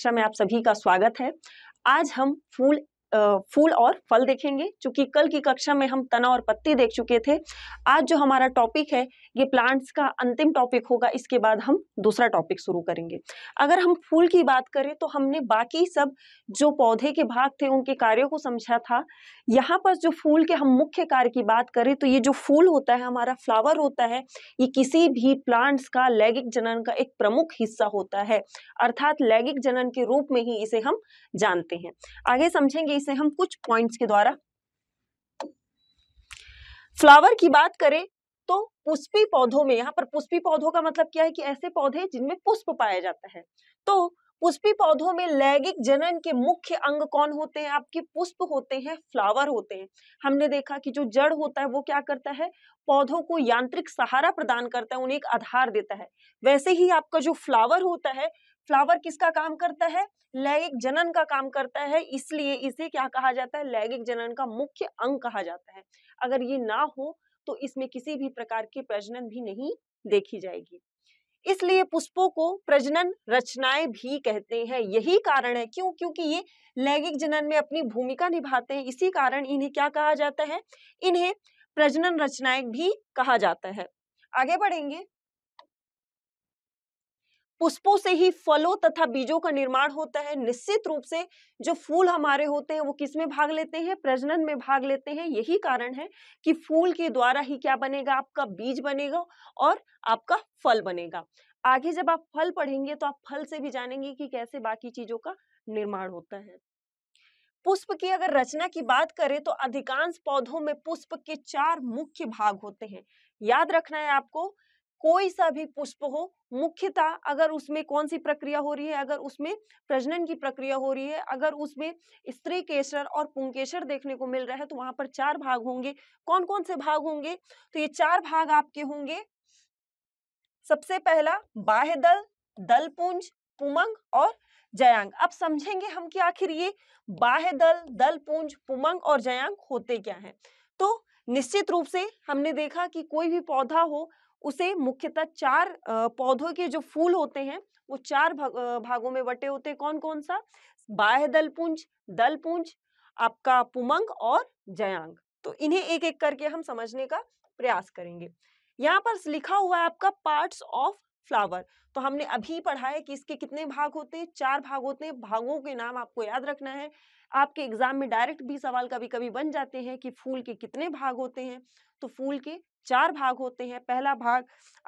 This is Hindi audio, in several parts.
कक्षा में आप सभी का स्वागत है आज हम फूल फूल और फल देखेंगे क्योंकि कल की कक्षा में हम तना और पत्ती देख चुके थे आज जो हमारा टॉपिक है ये प्लांट्स का अंतिम टॉपिक होगा इसके बाद हम दूसरा टॉपिक शुरू करेंगे अगर हम फूल की बात करें तो हमने बाकी सब जो पौधे के भाग थे उनके कार्यों को समझा था यहाँ पर जो फूल के हम मुख्य कार्य की बात करें तो ये जो फूल होता है हमारा फ्लावर होता है ये किसी भी प्लांट्स का लैगिक जनन का एक प्रमुख हिस्सा होता है अर्थात लैगिक जनन के रूप में ही इसे हम जानते हैं आगे समझेंगे इसे हम कुछ पॉइंट्स के द्वारा फ्लावर की बात करें तो पुष्पी पौधों में यहाँ पर पुष्पी पौधों का मतलब क्या है कि ऐसे पौधे जिनमें पुष्प पाया जाता है तो पुष्पी पौधों में लैंगिक जनन के मुख्य अंग कौन होते हैं आपके पुष्प होते हैं फ्लावर होते हैं हमने देखा कि जो जड़ होता है वो क्या करता है पौधों को यांत्रिक सहारा प्रदान करता है उन्हें एक आधार देता है वैसे ही आपका जो फ्लावर होता है फ्लावर किसका काम करता है लैंगिक जनन का काम करता है इसलिए इसे क्या कहा जाता है लैंगिक जनन का मुख्य अंग कहा जाता है अगर ये ना हो तो इसमें किसी भी प्रकार की प्रजनन भी नहीं देखी जाएगी इसलिए पुष्पों को प्रजनन रचनाएं भी कहते हैं यही कारण है क्यों क्योंकि ये लैंगिक जनन में अपनी भूमिका निभाते हैं इसी कारण इन्हें क्या कहा जाता है इन्हें प्रजनन रचनाएं भी कहा जाता है आगे बढ़ेंगे पुष्पों से ही फलों तथा बीजों का निर्माण होता है निश्चित रूप से जो फूल हमारे होते हैं वो किस में भाग लेते हैं प्रजनन में भाग लेते हैं यही कारण है कि फूल के द्वारा ही क्या बनेगा आपका बीज बनेगा और आपका फल बनेगा आगे जब आप फल पढ़ेंगे तो आप फल से भी जानेंगे कि कैसे बाकी चीजों का निर्माण होता है पुष्प की अगर रचना की बात करें तो अधिकांश पौधों में पुष्प के चार मुख्य भाग होते हैं याद रखना है आपको कोई सा भी पुष्प हो मुख्यतः अगर उसमें कौन सी प्रक्रिया हो रही है अगर उसमें प्रजनन की प्रक्रिया हो रही है अगर उसमें स्त्री केसर और पुंकेसर देखने को मिल रहा है तो वहां पर चार भाग होंगे कौन कौन से भाग होंगे तो ये चार भाग आपके होंगे सबसे पहला बाह्य दल दल पुंज पुमंग और जयांग अब समझेंगे हम कि आखिर ये बाह्य दल दल पुंज पुमंग और जयांग होते क्या हैं तो निश्चित रूप से हमने देखा कि कोई भी पौधा हो उसे मुख्यतः चार पौधों के जो फूल होते हैं वो चार भागों में बटे होते हैं कौन कौन सा बाह्य दलपुंज दलपुंज आपका पुमंग और जयांग तो इन्हें एक एक करके हम समझने का प्रयास करेंगे यहाँ पर लिखा हुआ है आपका पार्ट्स ऑफ फ्लावर तो हमने अभी पढ़ा है कि इसके कितने भाग होते हैं चार भाग होते हैं भागों के नाम आपको याद रखना है आपके एग्जाम में डायरेक्ट भी सवाल कभी कभी बन जाते हैं कि फूल के कितने भाग होते हैं तो फूल के चार भाग होते हैं पहला भाग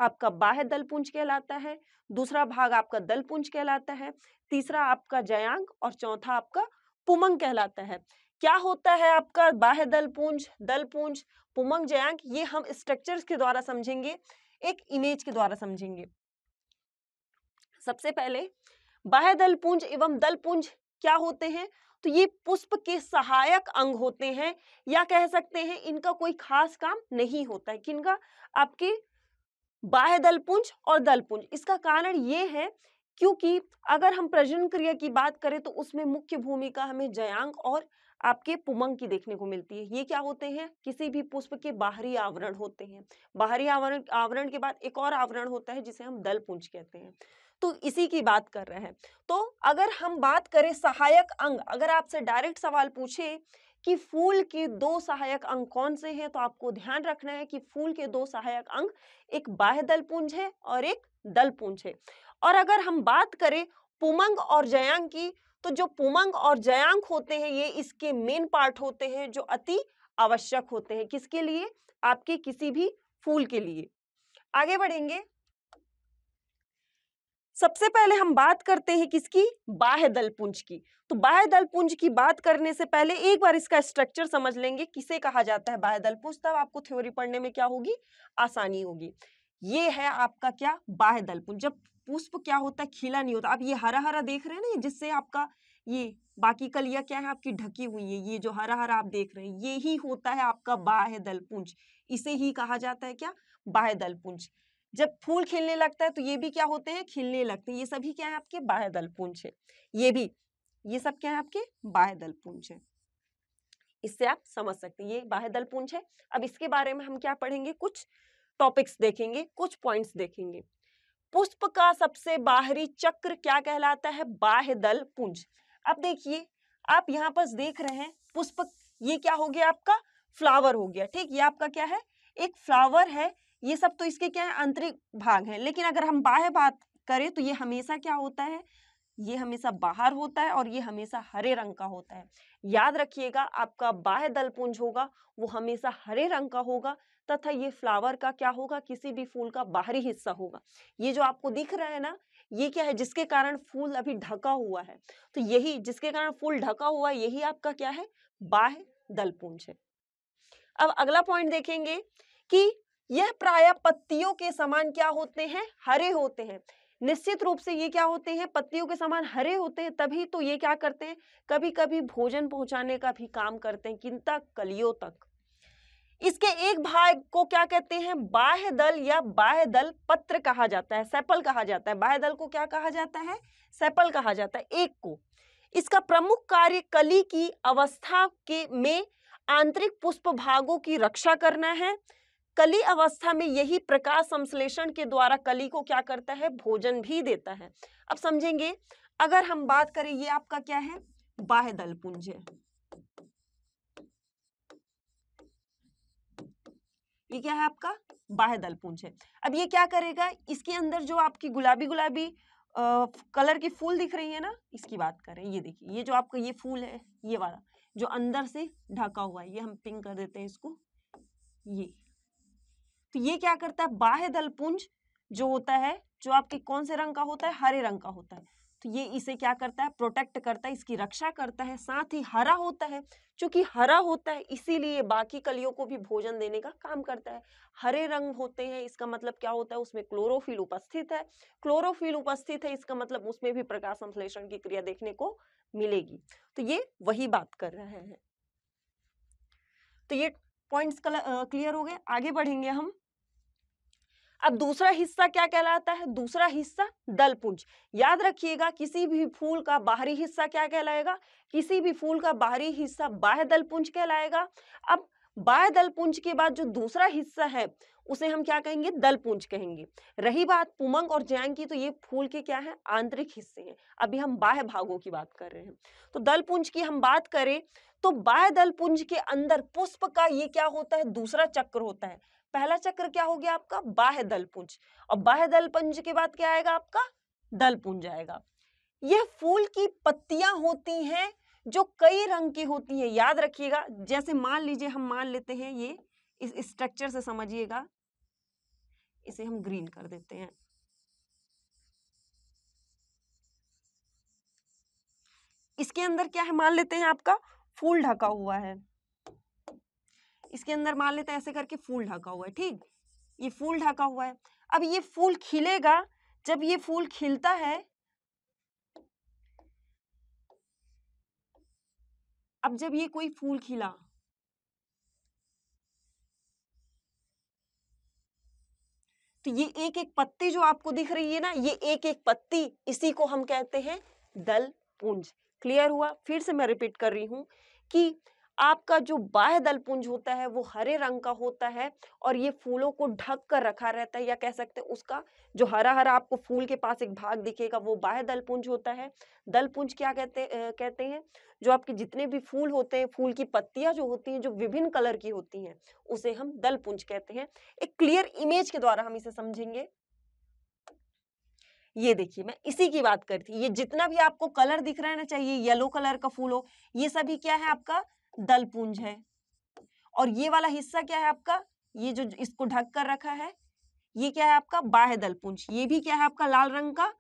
आपका बाह्य दलपुंज कहलाता है दूसरा भाग आपका दलपुंज कहलाता है तीसरा आपका जयांग और चौथा आपका पुमंग कहलाता है क्या होता है आपका बाह्य दलपुंज दलपुंज पुमंग जयांग ये हम स्ट्रक्चर्स के द्वारा समझेंगे एक इमेज के द्वारा समझेंगे सबसे पहले बाह्य दलपुंज एवं दलपुंज क्या होते हैं तो ये पुष्प के सहायक अंग होते हैं या कह सकते हैं इनका कोई खास काम नहीं होता है किनका आपके बाह्य दलपुंज और दलपुंज इसका कारण ये है क्योंकि अगर हम प्रजनन क्रिया की बात करें तो उसमें मुख्य भूमिका हमें जयांग और आपके पुमंग की देखने को मिलती है ये क्या होते हैं किसी भी पुष्प के बाहरी आवरण होते हैं बाहरी आवरण आवरण के बाद एक और आवरण होता है जिसे हम दलपुंज कहते हैं तो इसी की बात कर रहे हैं तो अगर हम बात करें सहायक अंग अगर आपसे डायरेक्ट सवाल पूछे कि फूल के दो सहायक अंग कौन से हैं तो आपको ध्यान रखना है कि फूल के दो सहायक अंग एक बाह्य दलपुंज है और एक दलपुंज है और अगर हम बात करें पुमंग और जयांग की तो जो पुमंग और जयांग होते हैं ये इसके मेन पार्ट होते हैं जो अति आवश्यक होते हैं किसके लिए आपके किसी भी फूल के लिए आगे बढ़ेंगे सबसे पहले हम बात करते हैं किसकी बाह्य दलपुंज की तो बाह्य दलपुंज की बात करने से पहले एक बार इसका स्ट्रक्चर समझ लेंगे किसे कहा जाता है बाह्य दलपुंज तब आपको थ्योरी पढ़ने में क्या होगी आसानी होगी ये है आपका क्या बाह्य दलपुंज जब पुष्प क्या होता है खिला नहीं होता आप ये हरा हरा देख रहे हैं ना जिससे आपका ये बाकी कलिया क्या है आपकी ढकी हुई है ये जो हरा हरा आप देख रहे हैं ये ही होता है आपका बाह्य दलपुंज इसे ही कहा जाता है क्या बाह्य दलपुंज जब फूल खिलने लगता है तो ये भी क्या होते हैं खिलने लगते हैं ये सभी क्या है आपके बाह्यदल पुंज है ये भी ये सब क्या है आपके बाह्यदल पुंज है इससे आप समझ सकते हैं ये दल पुंज है अब इसके बारे में हम क्या पढ़ेंगे कुछ टॉपिक्स देखेंगे कुछ पॉइंट्स देखेंगे पुष्प का सबसे बाहरी चक्र क्या कहलाता है दल पुंज अब देखिए आप यहाँ पर देख रहे हैं पुष्प ये क्या हो गया आपका फ्लावर हो गया ठीक ये आपका क्या है एक फ्लावर है ये सब तो इसके क्या है आंतरिक भाग है लेकिन अगर हम बाह्य बात करें तो ये हमेशा क्या होता है ये हमेशा बाहर होता है और ये हमेशा हरे रंग का होता है याद रखिएगा आपका बाह्य दलपुंज होगा वो हमेशा हरे रंग का होगा तथा ये फ्लावर का क्या होगा किसी भी फूल का बाहरी हिस्सा होगा ये जो आपको दिख रहा है ना ये क्या है जिसके कारण फूल अभी ढका हुआ है तो यही जिसके कारण फूल ढका हुआ है यही आपका क्या है बाह्य दलपुंज है अब अगला पॉइंट देखेंगे कि यह प्राय पत्तियों के समान क्या होते हैं हरे होते हैं निश्चित रूप से ये क्या होते हैं पत्तियों के समान हरे होते हैं तभी तो ये क्या करते हैं कभी कभी भोजन पहुंचाने का भी काम करते हैं किन तक कलियों तक इसके एक भाग को क्या कहते हैं बाह्य दल या बाह्य दल पत्र कहा जाता है सैपल कहा जाता है बाह्य दल को क्या कहा जाता है सैपल कहा जाता है एक को इसका प्रमुख कार्य कली की अवस्था के में आंतरिक पुष्प भागों की रक्षा करना है कली अवस्था में यही प्रकाश संश्लेषण के द्वारा कली को क्या करता है भोजन भी देता है अब समझेंगे अगर हम बात करें ये आपका क्या है बाह्य दल पुंज ये क्या है आपका बाह्य दल पुंज है अब ये क्या करेगा इसके अंदर जो आपकी गुलाबी गुलाबी आ, कलर की फूल दिख रही है ना इसकी बात करें ये देखिए ये जो आपका ये फूल है ये वाला जो अंदर से ढका हुआ है ये हम पिंक कर देते हैं इसको ये तो ये क्या करता है बाह्य दलपुंज जो होता है जो आपके कौन से रंग का होता है हरे रंग का होता है तो ये इसे क्या करता है प्रोटेक्ट करता है इसकी रक्षा करता है साथ ही हरा होता है क्योंकि हरा होता है इसीलिए बाकी कलियों को भी भोजन देने का काम करता है हरे रंग होते हैं इसका मतलब क्या होता है उसमें क्लोरोफिल उपस्थित है क्लोरोफिल उपस्थित है इसका मतलब उसमें भी प्रकाश संश्लेषण की क्रिया देखने को मिलेगी तो ये वही बात कर रहे हैं तो ये पॉइंट्स क्लियर हो गए आगे बढ़ेंगे हम अब दूसरा हिस्सा क्या कहलाता है दूसरा हिस्सा दलपुंज याद रखिएगा किसी भी फूल का बाहरी हिस्सा क्या कहलाएगा किसी भी फूल का बाहरी हिस्सा बाह्य दलपुंज कहलाएगा अब बाह्य दलपुंज के बाद जो दूसरा हिस्सा है उसे हम क्या कहेंगे दलपुंज कहेंगे रही बात पुमंग और जैंग की तो ये फूल के क्या है आंतरिक हिस्से हैं अभी हम बाह्य भागों की बात कर रहे हैं तो दलपुंज की हम बात करें तो बाह्य दलपुंज के अंदर पुष्प का ये क्या होता है दूसरा चक्र होता है पहला चक्र क्या हो गया आपका बाह्य दल पुंज और बाह्य दल पुंज के बाद क्या आएगा आपका दल पुंज आएगा यह फूल की पत्तियां होती हैं जो कई रंग की होती है याद रखिएगा जैसे मान लीजिए हम मान लेते हैं ये इस स्ट्रक्चर से समझिएगा इसे हम ग्रीन कर देते हैं इसके अंदर क्या है मान लेते हैं आपका फूल ढका हुआ है इसके अंदर मान लेते हैं ऐसे करके फूल ढका हुआ है ठीक ये फूल ढका हुआ है अब ये फूल खिलेगा जब ये फूल खिलता है अब जब ये कोई फूल खिला तो ये एक एक पत्ती जो आपको दिख रही है ना ये एक एक पत्ती इसी को हम कहते हैं दल पुंज क्लियर हुआ फिर से मैं रिपीट कर रही हूं कि आपका जो बाह्य दलपुंज होता है वो हरे रंग का होता है और ये फूलों को ढक कर रखा रहता है या कह सकते हैं उसका जो हरा हरा आपको फूल के पास एक भाग दिखेगा वो बाह्य दलपुंज होता है दलपुंज क्या कहते आ, कहते हैं जो आपके जितने भी फूल होते हैं फूल की पत्तियां जो होती हैं जो विभिन्न कलर की होती हैं उसे हम दलपुंज कहते हैं एक क्लियर इमेज के द्वारा हम इसे समझेंगे ये देखिए मैं इसी की बात करती ये जितना भी आपको कलर दिख रहा है ना चाहिए येलो कलर का फूल हो ये सभी क्या है आपका दल पूंज है और ये वाला हिस्सा क्या है आपका ये जो इसको ढक कर रखा है ये क्या है आपका बाह्य दल पूंज ये भी क्या है आपका लाल रंग का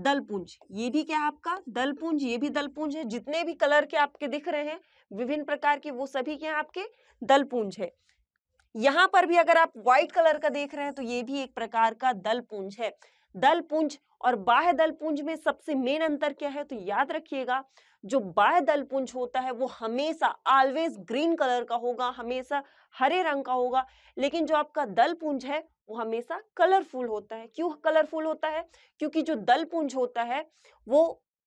दल पूंज ये भी क्या है आपका दल पूंज ये भी दल पूंज है जितने भी कलर के आपके दिख रहे हैं विभिन्न प्रकार के वो सभी क्या आपके दल पूंज है यहाँ पर भी अगर आप व्हाइट कलर का देख रहे हैं तो ये भी एक प्रकार का दल पूंज है दल पूंज और बाह्य दल पूंज में सबसे मेन अंतर क्या है तो याद रखिएगा जो बाय दलपुंज होता है वो हमेशा ऑलवेज ग्रीन कलर का होगा हमेशा हरे रंग का होगा लेकिन जो आपका दलपुंज है वो हमेशा कलरफुल होता है क्यों कलरफुल होता है क्योंकि जो दलपुंज होता है वो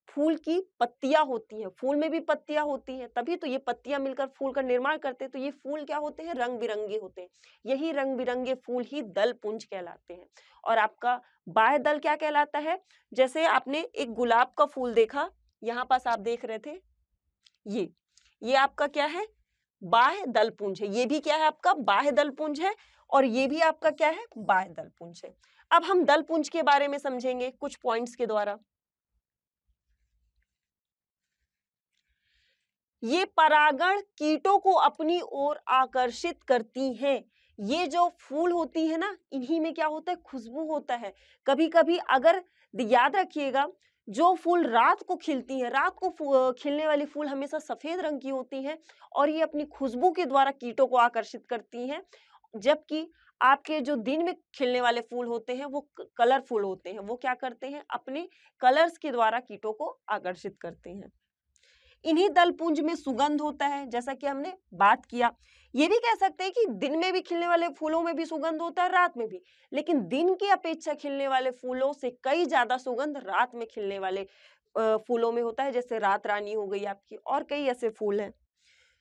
फूल की पत्तियां होती हैं फूल में भी पत्तियां होती हैं तभी तो ये पत्तियां मिलकर फूल का निर्माण करते हैं तो ये फूल क्या होते हैं रंग बिरंगे होते हैं यही रंग बिरंगे फूल ही दल पुंज कहलाते हैं और आपका बाह्य दल क्या कहलाता है जैसे आपने एक गुलाब का फूल देखा यहाँ पास आप देख रहे थे ये ये आपका क्या है बाह्य दल पुंज है ये भी क्या है आपका बाह्य दल पुंज है और ये भी आपका क्या है बाह्य दल पुंज है अब हम दल पुंज के बारे में समझेंगे कुछ पॉइंट्स के द्वारा ये परागण कीटों को अपनी ओर आकर्षित करती हैं ये जो फूल होती है ना इन्हीं में क्या होता है खुशबू होता है कभी कभी अगर याद रखिएगा जो फूल रात को खिलती है रात को खिलने वाली फूल हमेशा सफ़ेद रंग की होती हैं और ये अपनी खुशबू के द्वारा कीटों को आकर्षित करती हैं जबकि आपके जो दिन में खिलने वाले फूल होते हैं वो कलरफुल होते हैं वो क्या करते हैं अपने कलर्स के द्वारा कीटों को आकर्षित करते हैं इन्हीं दलपुंज में सुगंध होता है जैसा कि हमने बात किया ये भी कह सकते हैं कि दिन में भी खिलने वाले फूलों में भी सुगंध होता है रात में भी लेकिन दिन की अपेक्षा खिलने वाले फूलों से कई ज्यादा सुगंध रात में खिलने वाले फूलों में होता है जैसे रात रानी हो गई आपकी और कई ऐसे फूल हैं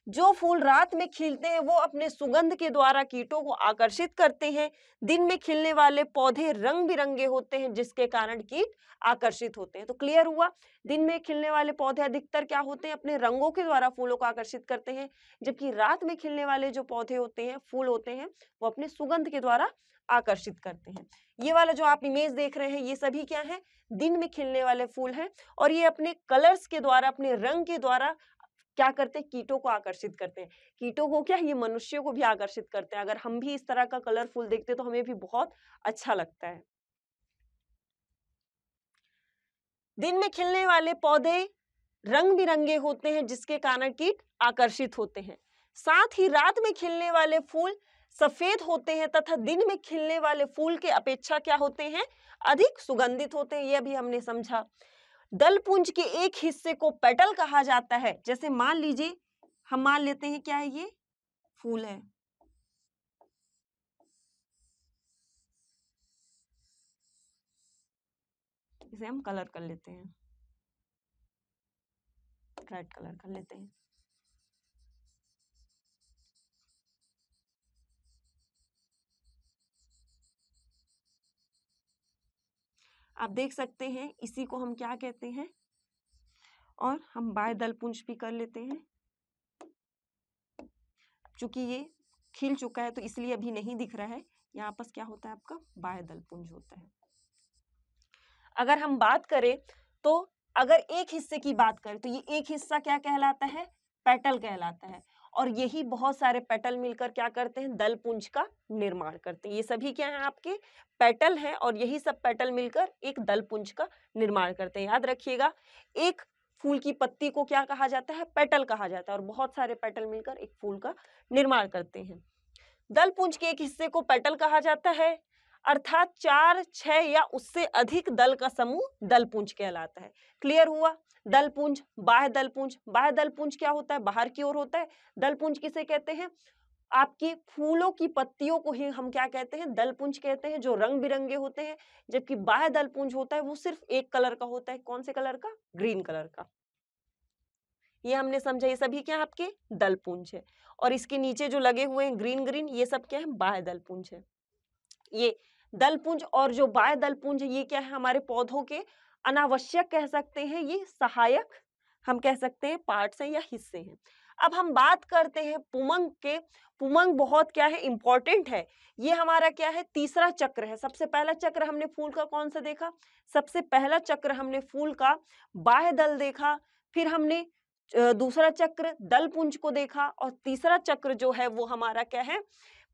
जो फूल रात में खिलते हैं वो अपने सुगंध के द्वारा कीटों को आकर्षित करते हैं दिन में खिलने वाले पौधे रंग बिरंगे होते हैं जिसके कारण कीट आकर्षित होते हैं तो क्लियर हुआ दिन में खिलने वाले पौधे अधिकतर क्या होते हैं अपने रंगों के द्वारा फूलों को आकर्षित करते हैं जबकि रात में खिलने वाले जो पौधे होते हैं फूल होते हैं वो अपने सुगंध के द्वारा आकर्षित करते हैं ये वाला जो आप इमेज देख रहे हैं ये सभी क्या है दिन में खिलने वाले फूल हैं और ये अपने कलर्स के द्वारा अपने रंग के द्वारा क्या करते हैं कीटों को आकर्षित करते हैं कीटों को क्या ये मनुष्यों को भी आकर्षित करते हैं अगर हम भी इस तरह का कलरफुल देखते हैं तो हमें भी बहुत अच्छा लगता है दिन में खिलने वाले पौधे रंग बिरंगे होते हैं जिसके कारण कीट आकर्षित होते हैं साथ ही रात में खिलने वाले फूल सफेद होते हैं तथा दिन में खिलने वाले फूल के अपेक्षा क्या होते हैं अधिक सुगंधित होते हैं यह भी हमने समझा दलपुंज के एक हिस्से को पेटल कहा जाता है जैसे मान लीजिए हम मान लेते हैं क्या है ये फूल है इसे हम कलर कर लेते हैं रेड कलर कर लेते हैं आप देख सकते हैं इसी को हम क्या कहते हैं और हम बाय दलपुंज भी कर लेते हैं चूंकि ये खिल चुका है तो इसलिए अभी नहीं दिख रहा है यहाँ पर क्या होता है आपका बाय दलपुंज होता है अगर हम बात करें तो अगर एक हिस्से की बात करें तो ये एक हिस्सा क्या कहलाता है पेटल कहलाता है और यही बहुत सारे पेटल मिलकर क्या करते हैं दल पुंज का निर्माण करते हैं ये सभी क्या है आपके पेटल हैं और यही सब पेटल मिलकर एक दल पुंज का निर्माण करते हैं याद रखिएगा एक फूल की पत्ती को क्या कहा जाता है पेटल कहा जाता है और बहुत सारे पेटल मिलकर एक फूल का निर्माण करते हैं दल पुंज के एक हिस्से को पेटल कहा जाता है अर्थात चार छह या उससे अधिक दल का समूह दलपुंज कहलाता है क्लियर हुआ दलपुंज बाह्य दलपुंज बाह्य दलपुंज क्या होता है बाहर की ओर होता है दलपुंज किसे कहते हैं आपकी फूलों की पत्तियों को ही हम क्या कहते हैं दलपुंज कहते हैं जो रंग बिरंगे होते हैं जबकि बाह्य दलपुंज होता है वो सिर्फ एक कलर का होता है कौन से कलर का ग्रीन कलर का ये हमने समझा ये सभी क्या आपके दलपुंज है और इसके नीचे जो लगे हुए हैं ग्रीन ग्रीन ये सब क्या है बाह्य दलपुंज है ये दलपुंज और जो बाय दलपुंज ये क्या है हमारे पौधों के अनावश्यक कह सकते हैं ये सहायक हम कह सकते हैं पार्ट्स हैं या हिस्से हैं अब हम बात करते हैं पुमंग के पुमंग बहुत क्या है इंपॉर्टेंट है ये हमारा क्या है तीसरा चक्र है सबसे पहला चक्र हमने फूल का कौन सा देखा सबसे पहला चक्र हमने फूल का बाह्य दल देखा फिर हमने दूसरा चक्र दल पुंज को देखा और तीसरा चक्र जो है वो हमारा क्या है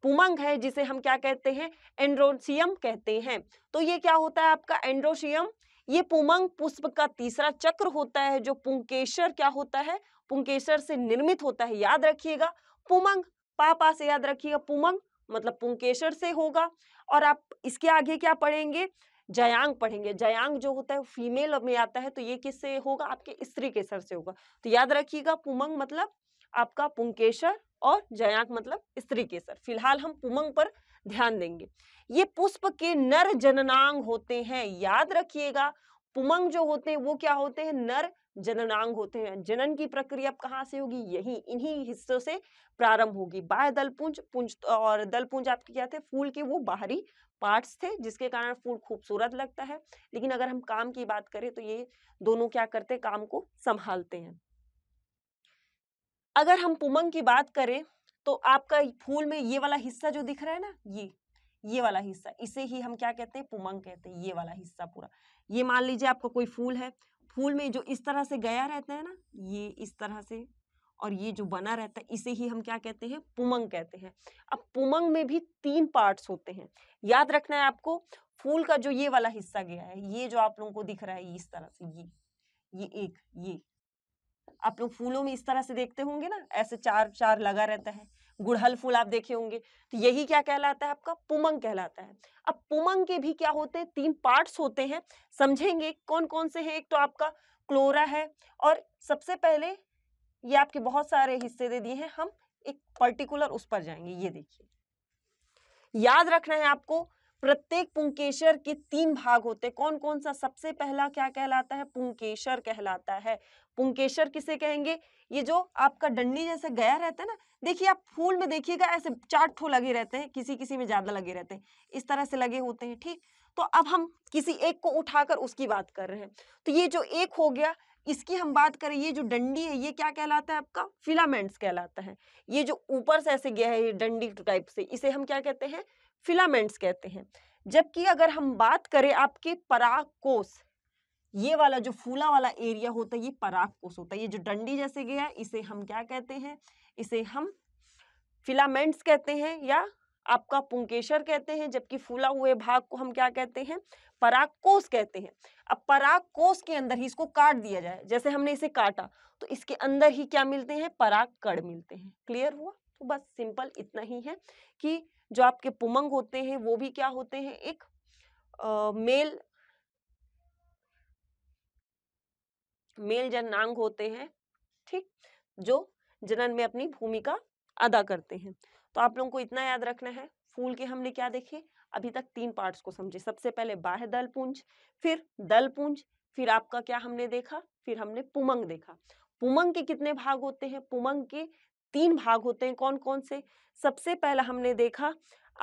पुमंग है जिसे हम क्या कहते हैं एंड्रोसियम कहते हैं तो ये क्या होता है आपका एंड्रोसियम ये पुमंग पुष्प का तीसरा चक्र होता है जो पुंकेशर क्या होता है पुंकेशर से निर्मित होता है याद रखिएगा पुमंग पापा से याद रखिएगा पुमंग मतलब पुंकेशर से होगा और आप इसके आगे क्या पढ़ेंगे जयांग पढ़ेंगे जयांग जो होता है फीमेल में आता है तो ये किससे होगा आपके स्त्री के सर से होगा तो याद रखिएगा पुमंग मतलब आपका पुंकेशर और जयांक मतलब स्त्री केसर फिलहाल हम पुमंग पर ध्यान देंगे ये पुष्प के नर जननांग होते हैं याद रखिएगा पुमंग जो होते हैं वो क्या होते हैं नर जननांग होते हैं जनन की प्रक्रिया कहाँ से होगी यही इन्हीं हिस्सों से प्रारंभ होगी बाह्य दलपुंज पुंज और दलपुंज आपके क्या थे फूल के वो बाहरी पार्ट्स थे जिसके कारण फूल खूबसूरत लगता है लेकिन अगर हम काम की बात करें तो ये दोनों क्या करते हैं काम को संभालते हैं अगर हम पुमंग की बात करें तो आपका फूल में ये वाला हिस्सा जो दिख रहा है ना ये ये वाला हिस्सा इसे ही हम क्या कहते हैं पुमंग कहते हैं ये वाला हिस्सा पूरा ये मान लीजिए आपका कोई फूल है फूल में जो इस तरह से गया रहता है ना ये इस तरह से और ये जो बना रहता है इसे ही हम क्या कहते हैं पुमंग कहते हैं अब पुमंग में भी तीन पार्ट्स होते हैं याद रखना है आपको फूल का जो ये वाला हिस्सा गया है ये जो आप लोगों को दिख रहा है इस तरह से ये ये एक ये आप लोग फूलों में इस तरह से देखते होंगे ना ऐसे चार चार लगा रहता है गुड़हल फूल आप देखे होंगे तो यही क्या कहलाता है आपका पुमंग कहलाता है अब पुमंग के भी क्या होते हैं तीन पार्ट्स होते हैं समझेंगे कौन कौन से हैं एक तो आपका क्लोरा है और सबसे पहले ये आपके बहुत सारे हिस्से दे दिए हैं हम एक पर्टिकुलर उस पर जाएंगे ये देखिए याद रखना है आपको प्रत्येक पुंकेशर के तीन भाग होते कौन कौन सा सबसे पहला क्या कहलाता है पुंकेशर कहलाता है पुंकेशर किसे कहेंगे ये जो आपका डंडी जैसे गया रहता है ना देखिए आप फूल में देखिएगा ऐसे चार ठो लगे रहते हैं किसी किसी में ज्यादा लगे रहते हैं इस तरह से लगे होते हैं ठीक तो अब हम किसी एक को उठाकर उसकी बात कर रहे हैं तो ये जो एक हो गया इसकी हम बात करें ये जो डंडी है ये क्या कहलाता है आपका फिलामेंट्स कहलाता है ये जो ऊपर से ऐसे गया है ये डंडी टाइप से इसे हम क्या कहते हैं फिलामेंट्स कहते हैं जबकि अगर हम बात करें आपके पराग कोष ये वाला जो फूला वाला एरिया होता है ये कोष होता है ये जो डंडी जैसे गया इसे हम क्या कहते हैं इसे हम फिलामेंट्स कहते हैं या आपका पुंकेशर कहते हैं जबकि फूला हुए भाग को हम क्या कहते हैं पराग कोष कहते हैं अब पराग कोष के अंदर ही इसको काट दिया जाए जैसे हमने इसे काटा तो इसके अंदर ही क्या मिलते हैं पराग कड़ मिलते हैं क्लियर हुआ तो बस सिंपल इतना ही है कि जो आपके पुमंग होते हैं वो भी क्या होते हैं एक आ, मेल मेल जननांग होते हैं ठीक जो जनन में अपनी भूमिका अदा करते हैं तो आप लोगों को इतना याद रखना है फूल के हमने क्या देखे अभी तक तीन पार्ट्स को समझे सबसे पहले बाह्य दल पुंज फिर दल पुंज फिर आपका क्या हमने देखा फिर हमने पुमंग देखा पुमंग के कितने भाग होते हैं पुमंग के तीन भाग होते हैं कौन कौन से सबसे पहला हमने देखा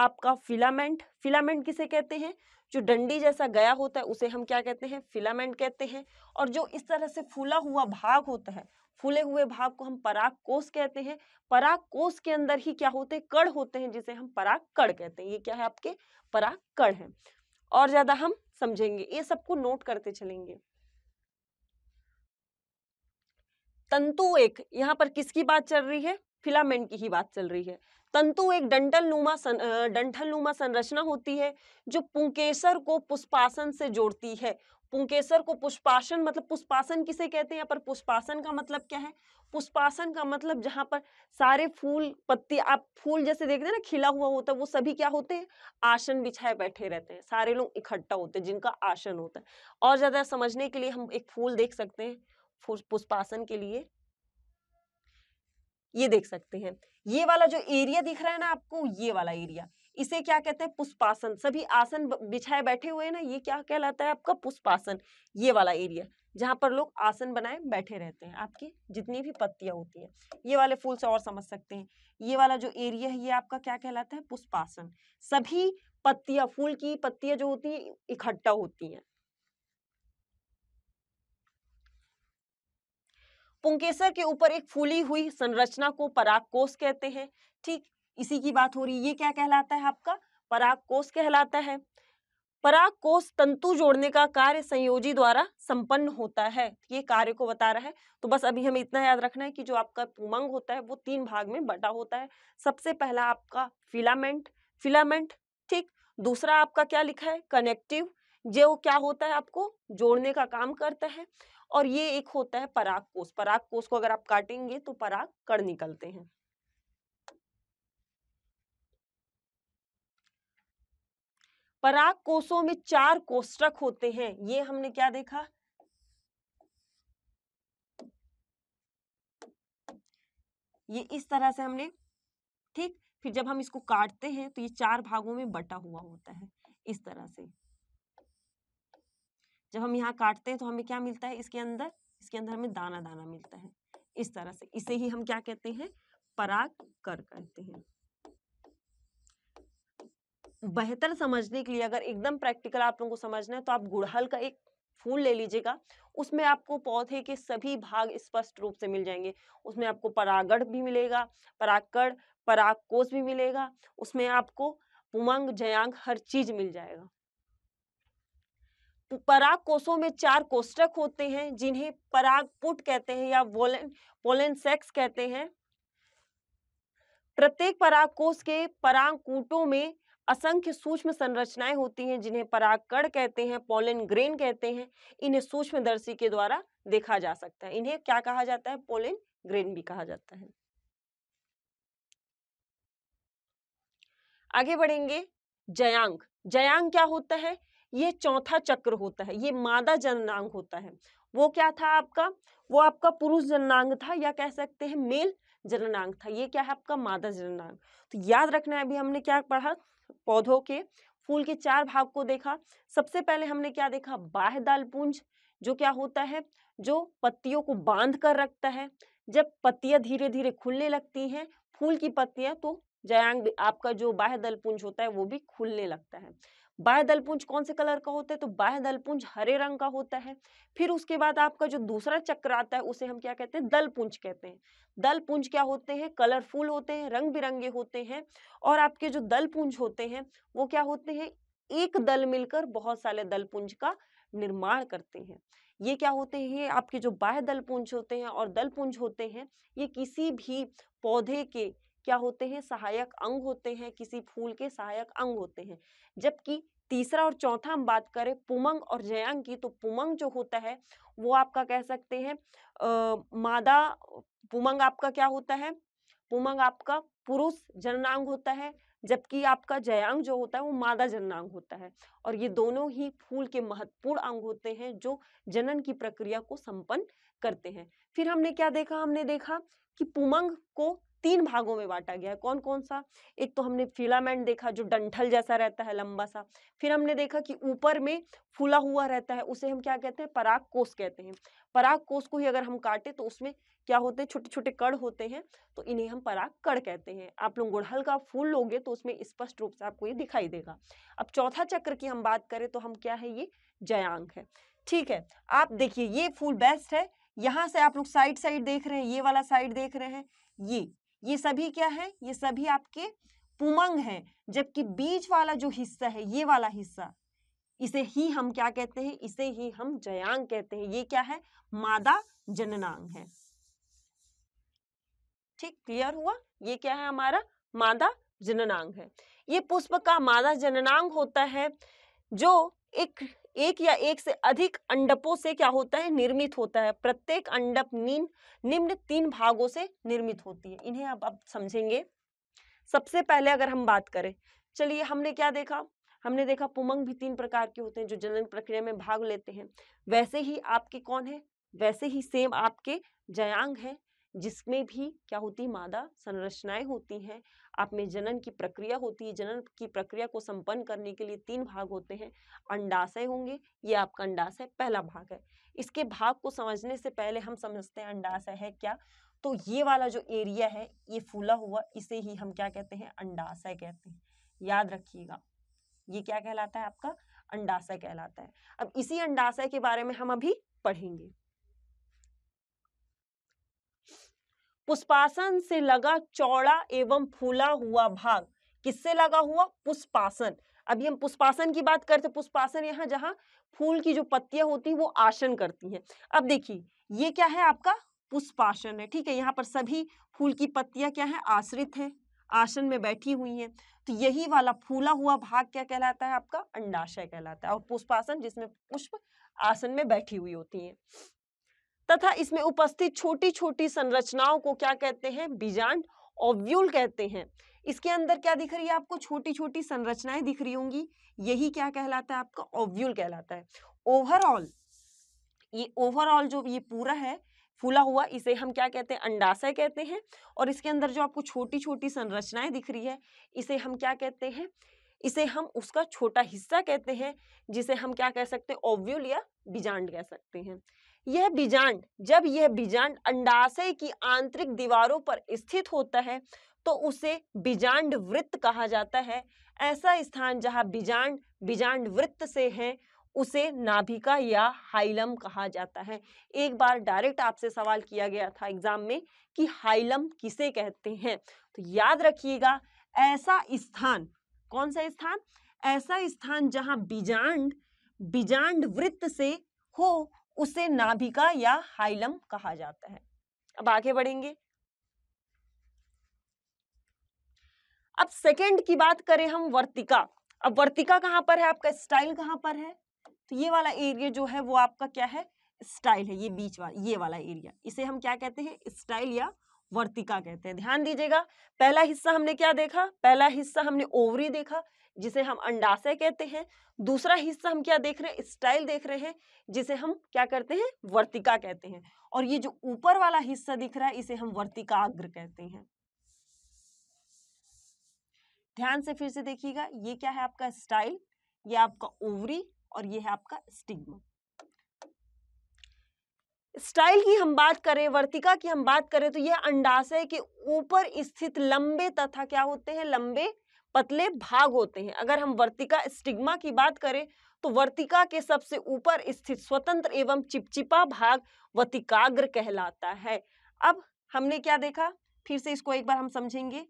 आपका फिलामेंट फिलामेंट किसे कहते हैं जो डंडी जैसा गया होता है उसे हम क्या कहते हैं फिलामेंट कहते हैं और जो इस तरह से फूला हुआ भाग होता है फूले हुए भाग को हम पराग कोष कहते हैं पराग कोष के अंदर ही क्या होते हैं कड़ होते हैं जिसे हम पराग कड़ कहते हैं ये क्या है आपके पराग कड़ है और ज्यादा हम समझेंगे ये सबको नोट करते चलेंगे तंतु एक यहाँ पर किसकी बात चल रही है फिलामेंट की ही बात चल रही है तंतु एक डंठल नुमा सन, डंठल नुमा संरचना होती है जो पुंकेसर को पुष्पासन से जोड़ती है पुंकेसर को पुष्पासन मतलब पुष्पासन किसे कहते हैं यहाँ पर पुष्पासन का मतलब क्या है पुष्पासन का मतलब जहाँ पर सारे फूल पत्ती आप फूल जैसे देखते हैं ना खिला हुआ होता है वो सभी क्या होते हैं आसन बिछाए बैठे रहते हैं सारे लोग इकट्ठा होते हैं जिनका आसन होता है और ज़्यादा समझने के लिए हम एक फूल देख सकते हैं पुष्पासन के लिए ये देख सकते हैं ये वाला जो एरिया दिख रहा है ना आपको ये वाला एरिया इसे क्या कहते हैं पुष्पासन सभी आसन बिछाए बैठे हुए ना ये क्या कहलाता है आपका पुष्पासन ये वाला एरिया जहाँ पर लोग आसन बनाए बैठे रहते हैं आपकी जितनी भी पत्तियां होती है ये वाले फूल से और समझ सकते हैं ये वाला जो एरिया है ये आपका क्या कहलाता है पुष्पासन सभी पत्तियां फूल की पत्तियां जो होती है इकट्ठा होती हैं पुंकेसर के ऊपर एक फूली हुई संरचना को पराग कोष कहते हैं ठीक इसी की बात हो रही है ये क्या कहलाता है आपका कोश कहलाता है परागकोश तंतु जोड़ने का कार्य संयोजी द्वारा संपन्न होता है ये कार्य को बता रहा है तो बस अभी हमें इतना याद रखना है कि जो आपका उमंग होता है वो तीन भाग में बटा होता है सबसे पहला आपका फिलामेंट फिलामेंट ठीक दूसरा आपका क्या लिखा है कनेक्टिव जो क्या होता है आपको जोड़ने का काम करता है और ये एक होता है पराग कोष पराग कोष को अगर आप काटेंगे तो पराग कण निकलते हैं पराग कोषों में चार कोष्टक होते हैं ये हमने क्या देखा ये इस तरह से हमने ठीक फिर जब हम इसको काटते हैं तो ये चार भागों में बटा हुआ होता है इस तरह से जब हम यहाँ काटते हैं तो हमें क्या मिलता है इसके अंदर इसके अंदर हमें दाना दाना मिलता है इस तरह से इसे ही हम क्या कहते हैं पराग कर कहते हैं बेहतर समझने के लिए अगर एकदम प्रैक्टिकल आप लोगों को समझना है तो आप गुड़हल का एक फूल ले लीजिएगा उसमें आपको पौधे के सभी भाग स्पष्ट रूप से मिल जाएंगे उसमें आपको परागण भी मिलेगा परागकड़ पराग कोष भी मिलेगा उसमें आपको उमंग जयांग हर चीज मिल जाएगा पराग कोषों में चार कोष्टक होते हैं जिन्हें पराग पुट कहते हैं या वोलन पोलन सेक्स कहते हैं प्रत्येक पराग कोष के पराग कूटों में असंख्य सूक्ष्म संरचनाएं होती हैं जिन्हें पराग कड़ कहते हैं पोलन ग्रेन कहते हैं इन्हें सूक्ष्मदर्शी के द्वारा देखा जा सकता है इन्हें क्या कहा जाता है पोलन ग्रेन भी कहा जाता है आगे बढ़ेंगे जयांग जयांग क्या होता है ये चौथा चक्र होता है ये मादा जननांग होता है वो क्या था आपका वो आपका पुरुष जननांग था या कह सकते हैं मेल जननांग था ये क्या है आपका मादा जननांग तो याद रखना है अभी हमने क्या पढ़ा पौधों के फूल के चार भाग को देखा सबसे पहले हमने क्या देखा बाह्य दालपुंज जो क्या होता है जो पत्तियों को बांध कर रखता है जब पत्तियां धीरे धीरे खुलने लगती हैं फूल की पत्तियां तो जयांग आपका जो बाह्य दलपुंज होता है वो भी खुलने लगता है बाह्य दलपुंज कौन से कलर का होता है तो बाह्य दलपुंज हरे रंग का होता है फिर उसके बाद आपका जो दूसरा चक्र आता है उसे हम क्या कहते हैं दलपुंज कहते हैं दलपुंज क्या होते हैं कलरफुल होते हैं रंग बिरंगे होते हैं और आपके जो दलपुंज होते हैं वो क्या होते हैं एक दल मिलकर बहुत सारे दलपुंज का निर्माण करते हैं ये क्या होते हैं आपके जो बाह्य दलपुंज होते हैं और दलपुंज होते हैं ये किसी भी पौधे के क्या होते हैं सहायक अंग होते हैं किसी फूल के सहायक अंग होते हैं जबकि तीसरा और चौथा हम बात करें पुमंग और जयांग की तो पुमंग जो होता है वो आपका कह सकते हैं मादा पुमंग आपका क्या होता है पुमंग आपका पुरुष जननांग होता है जबकि आपका जयांग जो होता है वो मादा जननांग होता है और ये दोनों ही फूल के महत्वपूर्ण अंग होते हैं जो जनन की प्रक्रिया को संपन्न करते हैं फिर हमने क्या देखा हमने देखा कि पुमंग को तीन भागों में बांटा गया है कौन कौन सा एक तो हमने फिलामेंट देखा जो डंठल जैसा रहता है लंबा सा फिर हमने देखा कि ऊपर में फूला हुआ रहता है उसे हम क्या कहते हैं पराग कोष कहते हैं पराग कोष को ही अगर हम काटे तो उसमें क्या होते हैं छोटे छोटे कड़ होते हैं तो इन्हें हम पराग कड़ कहते हैं आप लोग गुड़हल का फूल लोगे तो उसमें स्पष्ट रूप से आपको ये दिखाई देगा अब चौथा चक्र की हम बात करें तो हम क्या है ये जयांग है ठीक है आप देखिए ये फूल बेस्ट है यहाँ से आप लोग साइड साइड देख रहे हैं ये वाला साइड देख रहे हैं ये ये सभी क्या है ये सभी आपके पुमंग हैं जबकि बीज वाला जो हिस्सा है ये वाला हिस्सा इसे ही हम क्या कहते हैं इसे ही हम जयांग कहते हैं ये क्या है मादा जननांग है ठीक क्लियर हुआ ये क्या है हमारा मादा जननांग है ये पुष्प का मादा जननांग होता है जो एक एक या एक से अधिक अंडपों से क्या होता है निर्मित होता है प्रत्येक अंडप नीन निम्न तीन भागों से निर्मित होती है इन्हें आप अब समझेंगे सबसे पहले अगर हम बात करें चलिए हमने क्या देखा हमने देखा पुमंग भी तीन प्रकार के होते हैं जो जनन प्रक्रिया में भाग लेते हैं वैसे ही आपके कौन है वैसे ही सेम आपके जयांग है जिसमें भी क्या होती मादा संरचनाएं होती हैं आप में जनन की प्रक्रिया होती है जनन की प्रक्रिया को संपन्न करने के लिए तीन भाग होते हैं अंडाशय होंगे ये आपका अंडाशय पहला भाग है इसके भाग को समझने से पहले हम समझते हैं अंडाशय है क्या तो ये वाला जो एरिया है ये फूला हुआ इसे ही हम क्या कहते हैं अंडाशय कहते हैं याद रखिएगा ये क्या कहलाता है आपका अंडाशय कहलाता है अब इसी अंडाशय के बारे में हम अभी पढ़ेंगे पुष्पासन से लगा चौड़ा एवं फूला हुआ भाग किससे लगा हुआ पुष्पासन अभी हम पुष्पासन की बात करते पुष्पासन यहाँ जहाँ फूल की जो पत्तियां होती हैं वो आसन करती हैं अब देखिए ये क्या है आपका पुष्पासन है ठीक है यहाँ पर सभी फूल की पत्तियां क्या है आश्रित है आसन में बैठी हुई हैं तो यही वाला फूला हुआ भाग क्या कहलाता है आपका अंडाशय कहलाता है और पुष्पासन जिसमें पुष्प आसन में बैठी हुई होती है तथा इसमें उपस्थित छोटी छोटी संरचनाओं को क्या कहते हैं बीजांड ओव्यूल कहते हैं इसके अंदर क्या दिख रही है आपको छोटी छोटी संरचनाएं दिख रही होंगी यही क्या कहलाता है आपका ओव्यूल कहलाता है ओवरऑल ये ओवरऑल जो ये पूरा है फूला हुआ इसे हम क्या कहते हैं अंडाशय कहते हैं और इसके अंदर जो आपको छोटी छोटी संरचनाएं दिख रही है इसे हम क्या कहते हैं इसे हम उसका छोटा हिस्सा कहते हैं जिसे हम क्या कह सकते हैं ओव्यूल या बीजांड कह सकते हैं यह बीजांड जब यह बीजांड अंडाशय की आंतरिक दीवारों पर स्थित होता है तो उसे बीजांड वृत्त कहा जाता है ऐसा स्थान जहां बीजांड बीजांड वृत्त से है उसे नाभिका या हाइलम कहा जाता है एक बार डायरेक्ट आपसे सवाल किया गया था एग्जाम में कि हाइलम किसे कहते हैं तो याद रखिएगा ऐसा स्थान कौन सा स्थान ऐसा स्थान जहां बीजांड बीजांड वृत्त से हो उसे नाभिका या हाइलम कहा जाता है अब आगे बढ़ेंगे अब सेकंड की बात करें हम वर्तिका अब वर्तिका कहां पर है आपका स्टाइल कहां पर है तो ये वाला एरिया जो है वो आपका क्या है स्टाइल है ये बीच वाला ये वाला एरिया इसे हम क्या कहते हैं स्टाइल या वर्तिका कहते हैं ध्यान दीजिएगा पहला हिस्सा हमने क्या देखा पहला हिस्सा हमने ओवरी देखा जिसे हम अंडाशय कहते हैं दूसरा हिस्सा हम क्या देख रहे हैं स्टाइल देख रहे हैं जिसे हम क्या करते हैं वर्तिका कहते हैं और ये जो ऊपर वाला हिस्सा दिख रहा है इसे हम वर्तिकाग्र कहते हैं ध्यान से फिर से देखिएगा ये क्या है आपका स्टाइल ये आपका ओवरी और ये है आपका स्टिग्मा स्टाइल की हम बात करें वर्तिका की हम बात करें तो यह अंडाशय के ऊपर स्थित लंबे तथा क्या होते हैं लंबे पतले भाग होते हैं अगर हम वर्तिका स्टिग्मा की बात करें तो वर्तिका के सबसे ऊपर स्थित स्वतंत्र एवं चिपचिपा भाग वतिकाग्र कहलाता है अब हमने क्या देखा फिर से इसको एक बार हम समझेंगे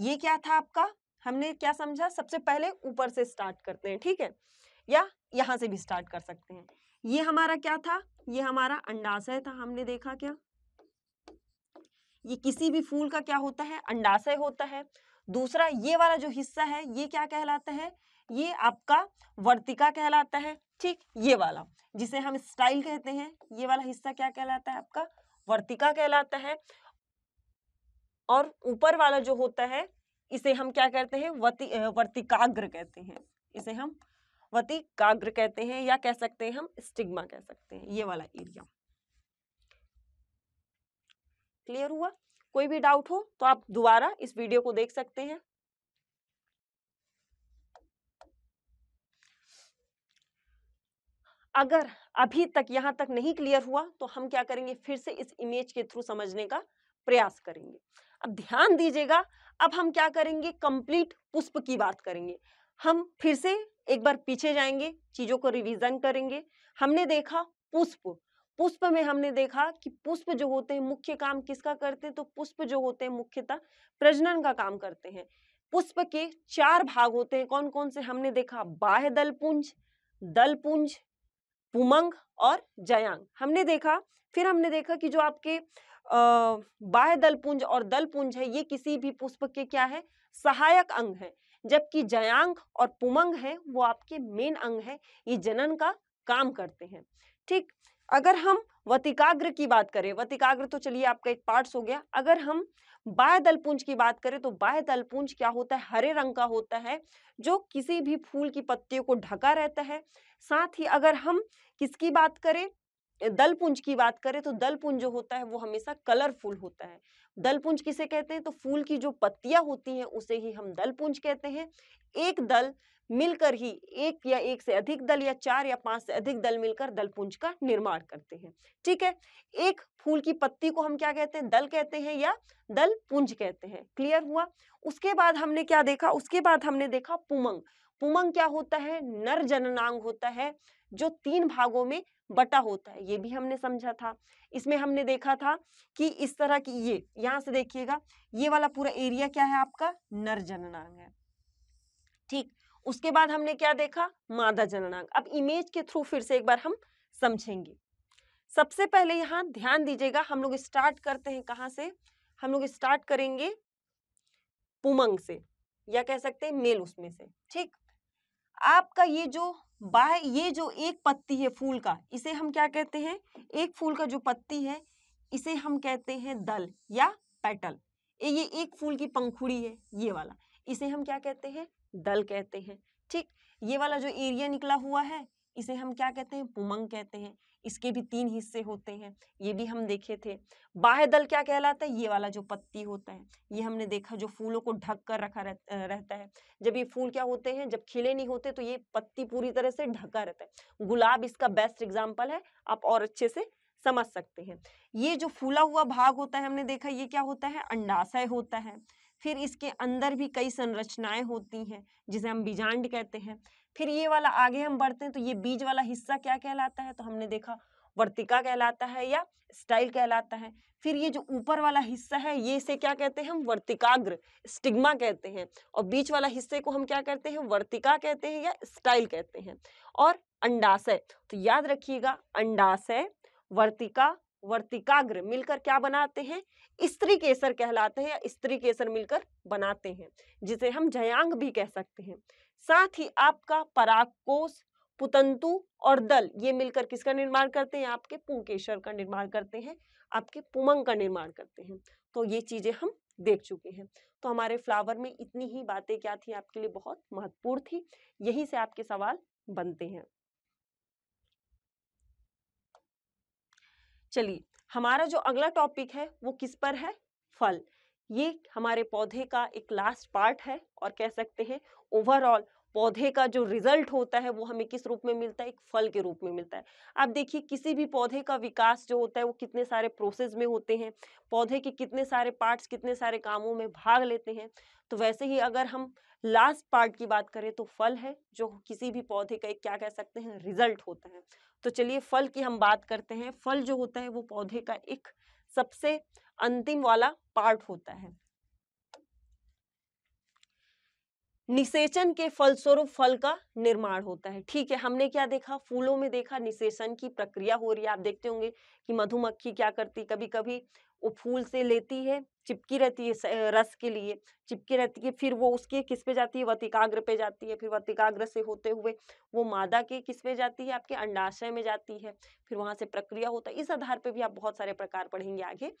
ये क्या था आपका हमने क्या समझा सबसे पहले ऊपर से स्टार्ट करते हैं ठीक है या यहाँ से भी स्टार्ट कर सकते हैं ये हमारा क्या था ये हमारा अंडाशय था हमने देखा क्या ये किसी भी फूल का क्या होता है अंडाशय होता है दूसरा ये वाला जो हिस्सा है ये क्या कहलाता है ये आपका वर्तिका कहलाता है ठीक ये वाला जिसे हम स्टाइल कहते हैं ये वाला हिस्सा क्या कहलाता है आपका वर्तिका कहलाता है और ऊपर वाला जो होता है इसे हम क्या कहते हैं वति वर्तिकाग्र कहते हैं इसे हम वतिकाग्र कहते हैं या कह सकते हैं हम स्टिग्मा कह सकते हैं ये वाला एरिया क्लियर हुआ कोई भी डाउट हो तो आप दोबारा इस वीडियो को देख सकते हैं अगर अभी तक यहां तक नहीं क्लियर हुआ तो हम क्या करेंगे फिर से इस इमेज के थ्रू समझने का प्रयास करेंगे अब ध्यान दीजिएगा अब हम क्या करेंगे कंप्लीट पुष्प की बात करेंगे हम फिर से एक बार पीछे जाएंगे चीजों को रिवीजन करेंगे हमने देखा पुष्प पुष्प में हमने देखा कि पुष्प जो होते हैं मुख्य काम किसका करते हैं तो पुष्प जो होते हैं मुख्यतः प्रजनन का काम करते हैं पुष्प के चार भाग होते हैं कौन कौन से हमने देखा बाह्य दलपुंज दलपुंज पुमंग और जयांग हमने देखा फिर हमने देखा कि जो आपके बाह्य दलपुंज और दलपुंज है ये किसी भी पुष्प के क्या है सहायक अंग है जबकि जयांग और पुमंग है वो आपके मेन अंग है ये जनन का काम करते हैं ठीक अगर हम वतिकाग्र की बात करें वतिकाग्र तो चलिए आपका एक पार्ट्स हो गया अगर हम बाह्य दलपुंज की बात करें तो बाह्य दलपुंज क्या होता है हरे रंग का होता है जो किसी भी फूल की पत्तियों को ढका रहता है साथ ही अगर हम किसकी बात करें दलपुंज की बात करें तो दलपुंज जो होता है वो हमेशा कलरफुल होता है दलपुंज किसे कहते हैं तो फूल की जो पत्तियां होती हैं उसे ही हम दलपुंज कहते हैं एक दल मिलकर ही एक या एक से अधिक दल या चार या पांच से अधिक दल मिलकर दलपुंज का निर्माण करते हैं ठीक है एक फूल की पत्ती को हम क्या कहते हैं दल कहते हैं या दलपुंज कहते हैं क्लियर हुआ उसके बाद हमने क्या देखा उसके बाद हमने देखा पुमंग पुमंग क्या होता है नर जननांग होता है जो तीन भागों में बटा होता है ये भी हमने समझा था इसमें हमने देखा था कि इस तरह की ये यहां से देखिएगा ये वाला पूरा एरिया क्या है आपका नर जननांग है ठीक उसके बाद हमने क्या देखा मादा जननांग अब इमेज के थ्रू फिर से एक बार हम समझेंगे सबसे पहले यहाँ ध्यान दीजिएगा हम लोग स्टार्ट करते हैं कहाँ से हम लोग स्टार्ट करेंगे पुमंग से या कह सकते हैं मेल उसमें से ठीक आपका ये जो बाह ये जो एक पत्ती है फूल का इसे हम क्या कहते हैं एक फूल का जो पत्ती है इसे हम कहते हैं दल या पेटल ये एक फूल की पंखुड़ी है ये वाला इसे हम क्या कहते हैं दल कहते हैं ठीक ये वाला जो एरिया निकला हुआ है इसे हम क्या कहते हैं पुमंग कहते हैं इसके भी तीन हिस्से होते हैं ये भी हम देखे थे बाह्य दल क्या कहलाता है ये वाला जो पत्ती होता है ये हमने देखा जो फूलों को ढक कर रखा रह, रहता है जब ये फूल क्या होते हैं जब खिले नहीं होते तो ये पत्ती पूरी तरह से ढका रहता है गुलाब इसका बेस्ट एग्जाम्पल है आप और अच्छे से समझ सकते हैं ये जो फूला हुआ भाग होता है हमने देखा ये क्या होता है अंडाशय होता है फिर इसके अंदर भी कई संरचनाएं होती हैं जिसे हम बीजांड कहते हैं फिर ये वाला आगे हम बढ़ते हैं तो ये बीज वाला हिस्सा क्या कहलाता है तो हमने देखा वर्तिका कहलाता है या स्टाइल कहलाता है फिर ये जो ऊपर वाला हिस्सा है ये इसे क्या कहते हैं हम वर्तिकाग्र स्टिग्मा कहते हैं और बीच वाला हिस्से को हम क्या कहते हैं वर्तिका कहते हैं या स्टाइल कहते हैं और अंडाशय तो याद रखिएगा अंडाशय वर्तिका वर्तिकाग्र मिलकर क्या बनाते हैं स्त्री केसर कहलाते हैं या स्त्री केसर मिलकर बनाते हैं जिसे हम जयांग भी कह सकते हैं साथ ही आपका परागकोश पुतंतु और दल ये मिलकर किसका निर्माण करते हैं आपके पुंकेश्वर का निर्माण करते हैं आपके पुमंग का निर्माण करते हैं तो ये चीजें हम देख चुके हैं तो हमारे फ्लावर में इतनी ही बातें क्या थी आपके लिए बहुत महत्वपूर्ण थी यही से आपके सवाल बनते हैं चलिए हमारा जो अगला टॉपिक है वो किस पर है फल ये हमारे पौधे का एक लास्ट पार्ट है और कह सकते हैं ओवरऑल पौधे का जो रिजल्ट होता है वो हमें किस रूप में मिलता है एक फल के रूप में मिलता है आप देखिए किसी भी पौधे का विकास जो होता है वो कितने सारे प्रोसेस में होते हैं पौधे के कितने सारे पार्ट्स कितने सारे कामों में भाग लेते हैं तो वैसे ही अगर हम लास्ट पार्ट की बात करें तो फल है जो किसी भी पौधे का एक क्या कह सकते हैं रिजल्ट होता है तो चलिए फल की हम बात करते हैं फल जो होता है वो पौधे का एक सबसे अंतिम वाला पार्ट होता है निषेचन के फलस्वरूप फल का निर्माण होता है ठीक है हमने क्या देखा फूलों में देखा निषेचन की प्रक्रिया हो रही है आप देखते होंगे कि मधुमक्खी क्या करती कभी कभी वो फूल से लेती है चिपकी रहती है रस के लिए चिपकी रहती है फिर वो उसके किस पे जाती है वतिकाग्र पे जाती है फिर वतिकाग्र से होते हुए वो मादा के किस पे जाती है आपके अंडाशय में जाती है फिर वहां से प्रक्रिया होता है इस आधार पर भी आप बहुत सारे प्रकार पढ़ेंगे आगे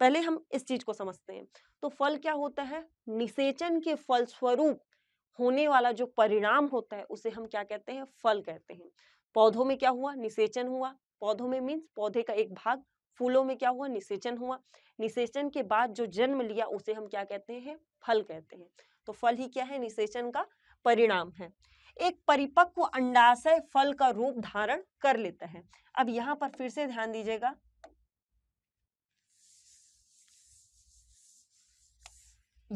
पहले हम इस चीज को समझते हैं तो फल क्या होता है निषेचन के फलस्वरूप होने वाला जो परिणाम होता है उसे हम क्या कहते हैं फल कहते हैं पौधों में क्या हुआ निषेचन हुआ पौधों में मीन्स पौधे का एक भाग फूलों में क्या हुआ निषेचन हुआ निषेचन के बाद जो जन्म लिया उसे हम क्या कहते हैं फल कहते हैं तो फल ही क्या है निषेचन का परिणाम है एक परिपक्व अंडाशय फल का रूप धारण कर लेता है अब यहाँ पर फिर से ध्यान दीजिएगा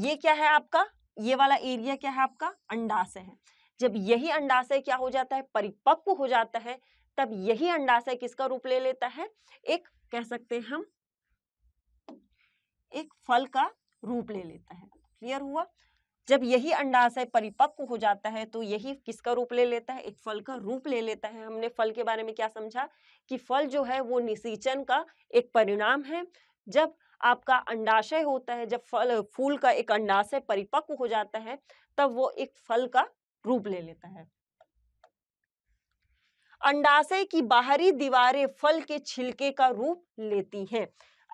ये क्या है आपका ये वाला एरिया क्या है आपका अंडाशय है जब यही अंडाशय क्या हो जाता है परिपक्व हो जाता है तब यही अंडाशय किसका रूप ले लेता है एक कह सकते हैं हम एक फल का रूप ले लेता है क्लियर हुआ जब यही अंडाशय परिपक्व हो जाता है तो यही किसका रूप ले लेता है एक फल का रूप ले लेता है हमने फल के बारे में क्या समझा कि फल जो है वो निशीचन का एक परिणाम है जब आपका अंडाशय होता है जब फल फूल का एक अंडाशय परिपक्व हो जाता है तब वो एक फल का रूप ले लेता है अंडाशय की बाहरी दीवारें फल के छिलके का रूप लेती हैं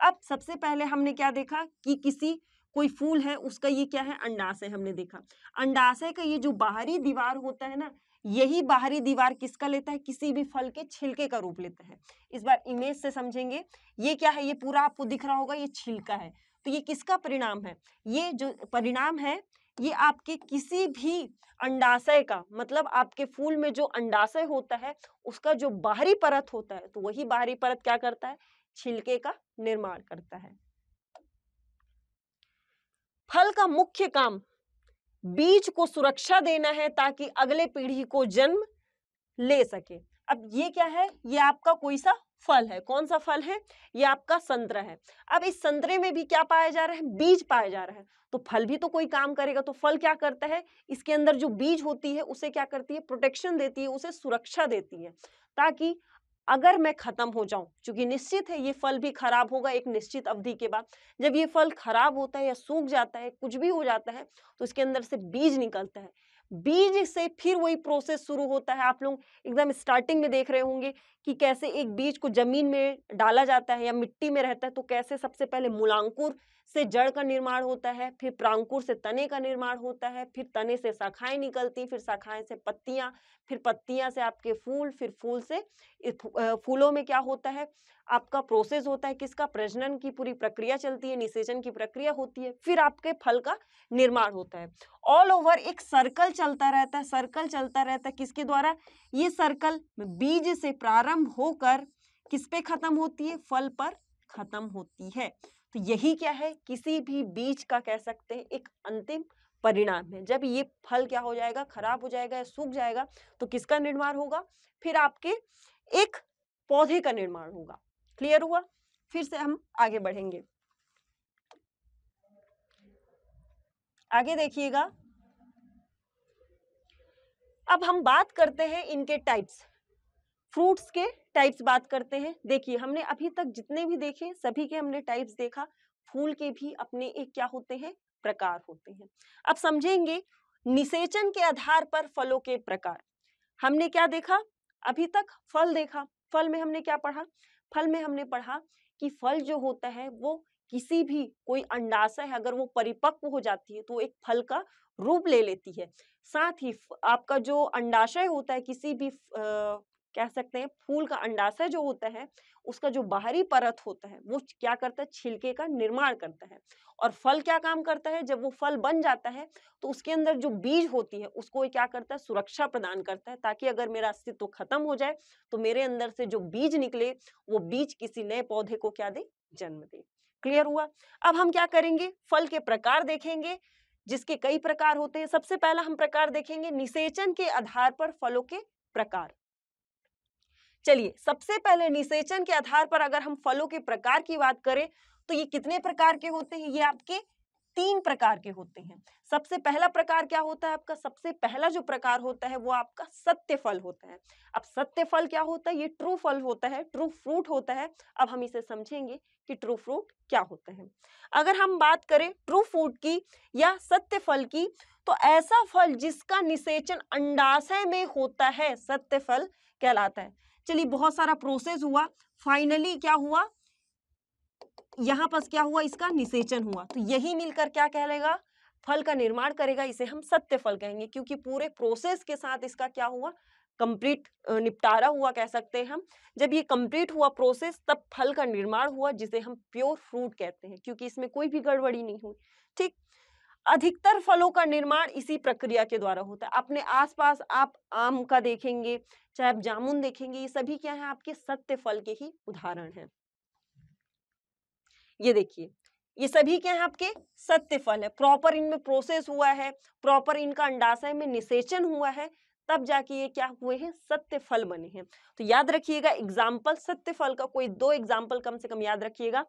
अब सबसे पहले हमने क्या देखा कि किसी कोई फूल है उसका ये क्या है अंडाशय हमने देखा अंडाशय का ये जो बाहरी दीवार होता है ना यही बाहरी दीवार किसका लेता है किसी भी फल के छिलके का रूप लेता है इस बार इमेज से समझेंगे ये क्या है ये पूरा आपको दिख रहा होगा ये छिलका है तो ये किसका परिणाम है ये जो परिणाम है ये आपके किसी भी अंडाशय का मतलब आपके फूल में जो अंडाशय होता है उसका जो बाहरी परत होता है तो वही बाहरी परत क्या करता है छिलके का निर्माण करता है फल का मुख्य काम बीज को सुरक्षा देना है ताकि अगले पीढ़ी को जन्म ले सके अब ये क्या है ये आपका कोई सा फल है कौन सा फल है ये आपका संतरा है अब इस संतरे में भी क्या पाया जा रहा है बीज पाया जा रहा है तो फल भी तो कोई काम करेगा तो फल क्या करता है इसके अंदर जो बीज होती है उसे क्या करती है प्रोटेक्शन देती है उसे सुरक्षा देती है ताकि अगर मैं खत्म हो जाऊं क्योंकि निश्चित है ये फल भी खराब होगा एक निश्चित अवधि के बाद जब ये फल खराब होता है या सूख जाता है कुछ भी हो जाता है तो इसके अंदर से बीज निकलता है बीज से फिर वही प्रोसेस शुरू होता है आप लोग एकदम स्टार्टिंग में देख रहे होंगे कि कैसे एक बीज को जमीन में डाला जाता है या मिट्टी में रहता है तो कैसे सबसे पहले मूलांकुर से जड़ का निर्माण होता है फिर प्रांकुर से तने का निर्माण होता है फिर तने से शाखाएं निकलती फिर शाखाएं से पत्तियां फिर पत्तियां से आपके फूल फिर फूल से फूलों में क्या होता है आपका प्रोसेस होता है किसका प्रजनन की पूरी प्रक्रिया चलती है निषेचन की प्रक्रिया होती है फिर आपके फल का निर्माण होता है ऑल ओवर एक सर्कल चलता रहता है सर्कल चलता रहता है किसके द्वारा ये सर्कल बीज से प्रारंभ होकर किस पे खत्म होती है फल पर खत्म होती है तो यही क्या है किसी भी बीज का कह सकते हैं एक अंतिम परिणाम है जब ये फल क्या हो जाएगा खराब हो जाएगा या सूख जाएगा तो किसका निर्माण होगा फिर आपके एक पौधे का निर्माण होगा क्लियर हुआ फिर से हम आगे बढ़ेंगे आगे देखिएगा अब हम बात करते हैं इनके टाइप्स फ्रूट्स के टाइप्स बात करते हैं देखिए हमने अभी तक जितने भी देखे सभी के हमने टाइप्स देखा फूल के भी अपने एक क्या होते हैं प्रकार होते हैं अब समझेंगे निषेचन के आधार पर फलों के प्रकार हमने क्या देखा अभी तक फल देखा फल में हमने क्या पढ़ा फल में हमने पढ़ा कि फल जो होता है वो किसी भी कोई अंडाशय है अगर वो परिपक्व हो जाती है तो एक फल का रूप ले लेती है साथ ही आपका जो अंडाशय होता है किसी भी कह सकते हैं फूल का अंडाशय जो होता है उसका जो बाहरी परत होता है वो क्या करता है छिलके का निर्माण करता है और फल क्या काम करता है जब वो फल बन जाता है तो उसके अंदर जो बीज होती है उसको क्या करता है सुरक्षा प्रदान करता है ताकि अगर मेरा अस्तित्व खत्म हो जाए तो मेरे अंदर से जो बीज निकले वो बीज किसी नए पौधे को क्या दे जन्म दे क्लियर हुआ अब हम क्या करेंगे फल के प्रकार देखेंगे जिसके कई प्रकार होते हैं सबसे पहला हम प्रकार देखेंगे निषेचन के आधार पर फलों के प्रकार चलिए सबसे पहले निषेचन के आधार पर अगर हम फलों के प्रकार की बात करें तो ये कितने प्रकार के होते हैं ये आपके तीन प्रकार के होते हैं सबसे पहला प्रकार क्या होता है आपका सबसे पहला जो प्रकार होता है वो आपका सत्य फल होता है अब सत्य फल क्या होता है ये ट्रू फल होता है ट्रू फ्रूट होता है अब हम इसे समझेंगे कि ट्रू फ्रूट क्या होता है अगर हम बात करें ट्रू फ्रूट की या सत्य फल की तो ऐसा फल जिसका निषेचन अंडाशय में होता है सत्य फल कहलाता है चलिए बहुत सारा प्रोसेस हुआ फाइनली क्या हुआ यहाँ पर क्या हुआ इसका निषेचन हुआ तो यही मिलकर क्या कहलेगा फल का निर्माण करेगा इसे हम सत्य फल कहेंगे क्योंकि पूरे प्रोसेस के साथ इसका क्या हुआ कंप्लीट निपटारा हुआ कह सकते हैं हम जब ये कंप्लीट हुआ प्रोसेस तब फल का निर्माण हुआ जिसे हम प्योर फ्रूट कहते हैं क्योंकि इसमें कोई भी गड़बड़ी नहीं हुई ठीक अधिकतर फलों का निर्माण इसी प्रक्रिया के द्वारा होता है अपने आसपास आप आम का देखेंगे चाहे आप जामुन देखेंगे ये सभी क्या है आपके सत्य फल के ही उदाहरण हैं ये देखिए ये सभी क्या है आपके सत्य फल है प्रॉपर इनमें प्रोसेस हुआ है प्रॉपर इनका अंडाशय में निषेचन हुआ है तब जाके ये क्या हुए हैं सत्य फल बने हैं तो याद रखिएगा एग्जाम्पल सत्य फल का कोई दो एग्जाम्पल कम से कम याद रखिएगा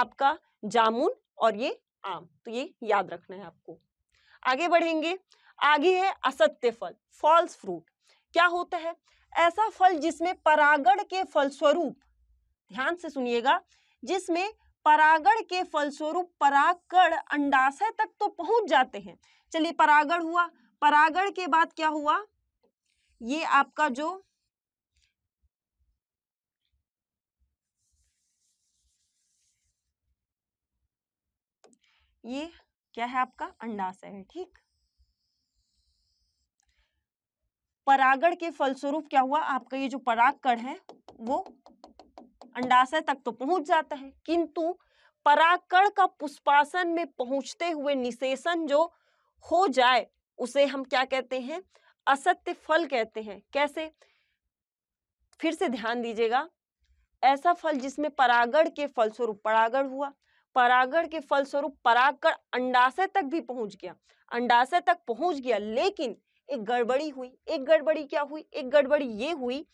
आपका जामुन और ये आम हाँ, तो ये याद रखना है आपको आगे बढ़ेंगे आगे है असत्य फल फॉल्स फ्रूट क्या होता है ऐसा फल जिसमें परागण के फलस्वरूप ध्यान से सुनिएगा जिसमें परागण के फलस्वरूप परागण अंडाशय तक तो पहुंच जाते हैं चलिए परागण हुआ परागण के बाद क्या हुआ ये आपका जो ये क्या है आपका अंडाशय है ठीक परागण के फलस्वरूप क्या हुआ आपका ये जो परागकण है वो अंडाशय तक तो पहुंच जाता है किंतु परागकण का पुष्पासन में पहुंचते हुए निषेचन जो हो जाए उसे हम क्या कहते हैं असत्य फल कहते हैं कैसे फिर से ध्यान दीजिएगा ऐसा फल जिसमें परागण के फलस्वरूप परागण हुआ परागण के फलस्वरूप परागकण अंडाशय तक भी पहुंच गया अंडाशय तक पहुंच गया लेकिन एक गड़बड़ी हुई एक गड़बड़ी क्या हुई एक गड़बड़ी ये हुई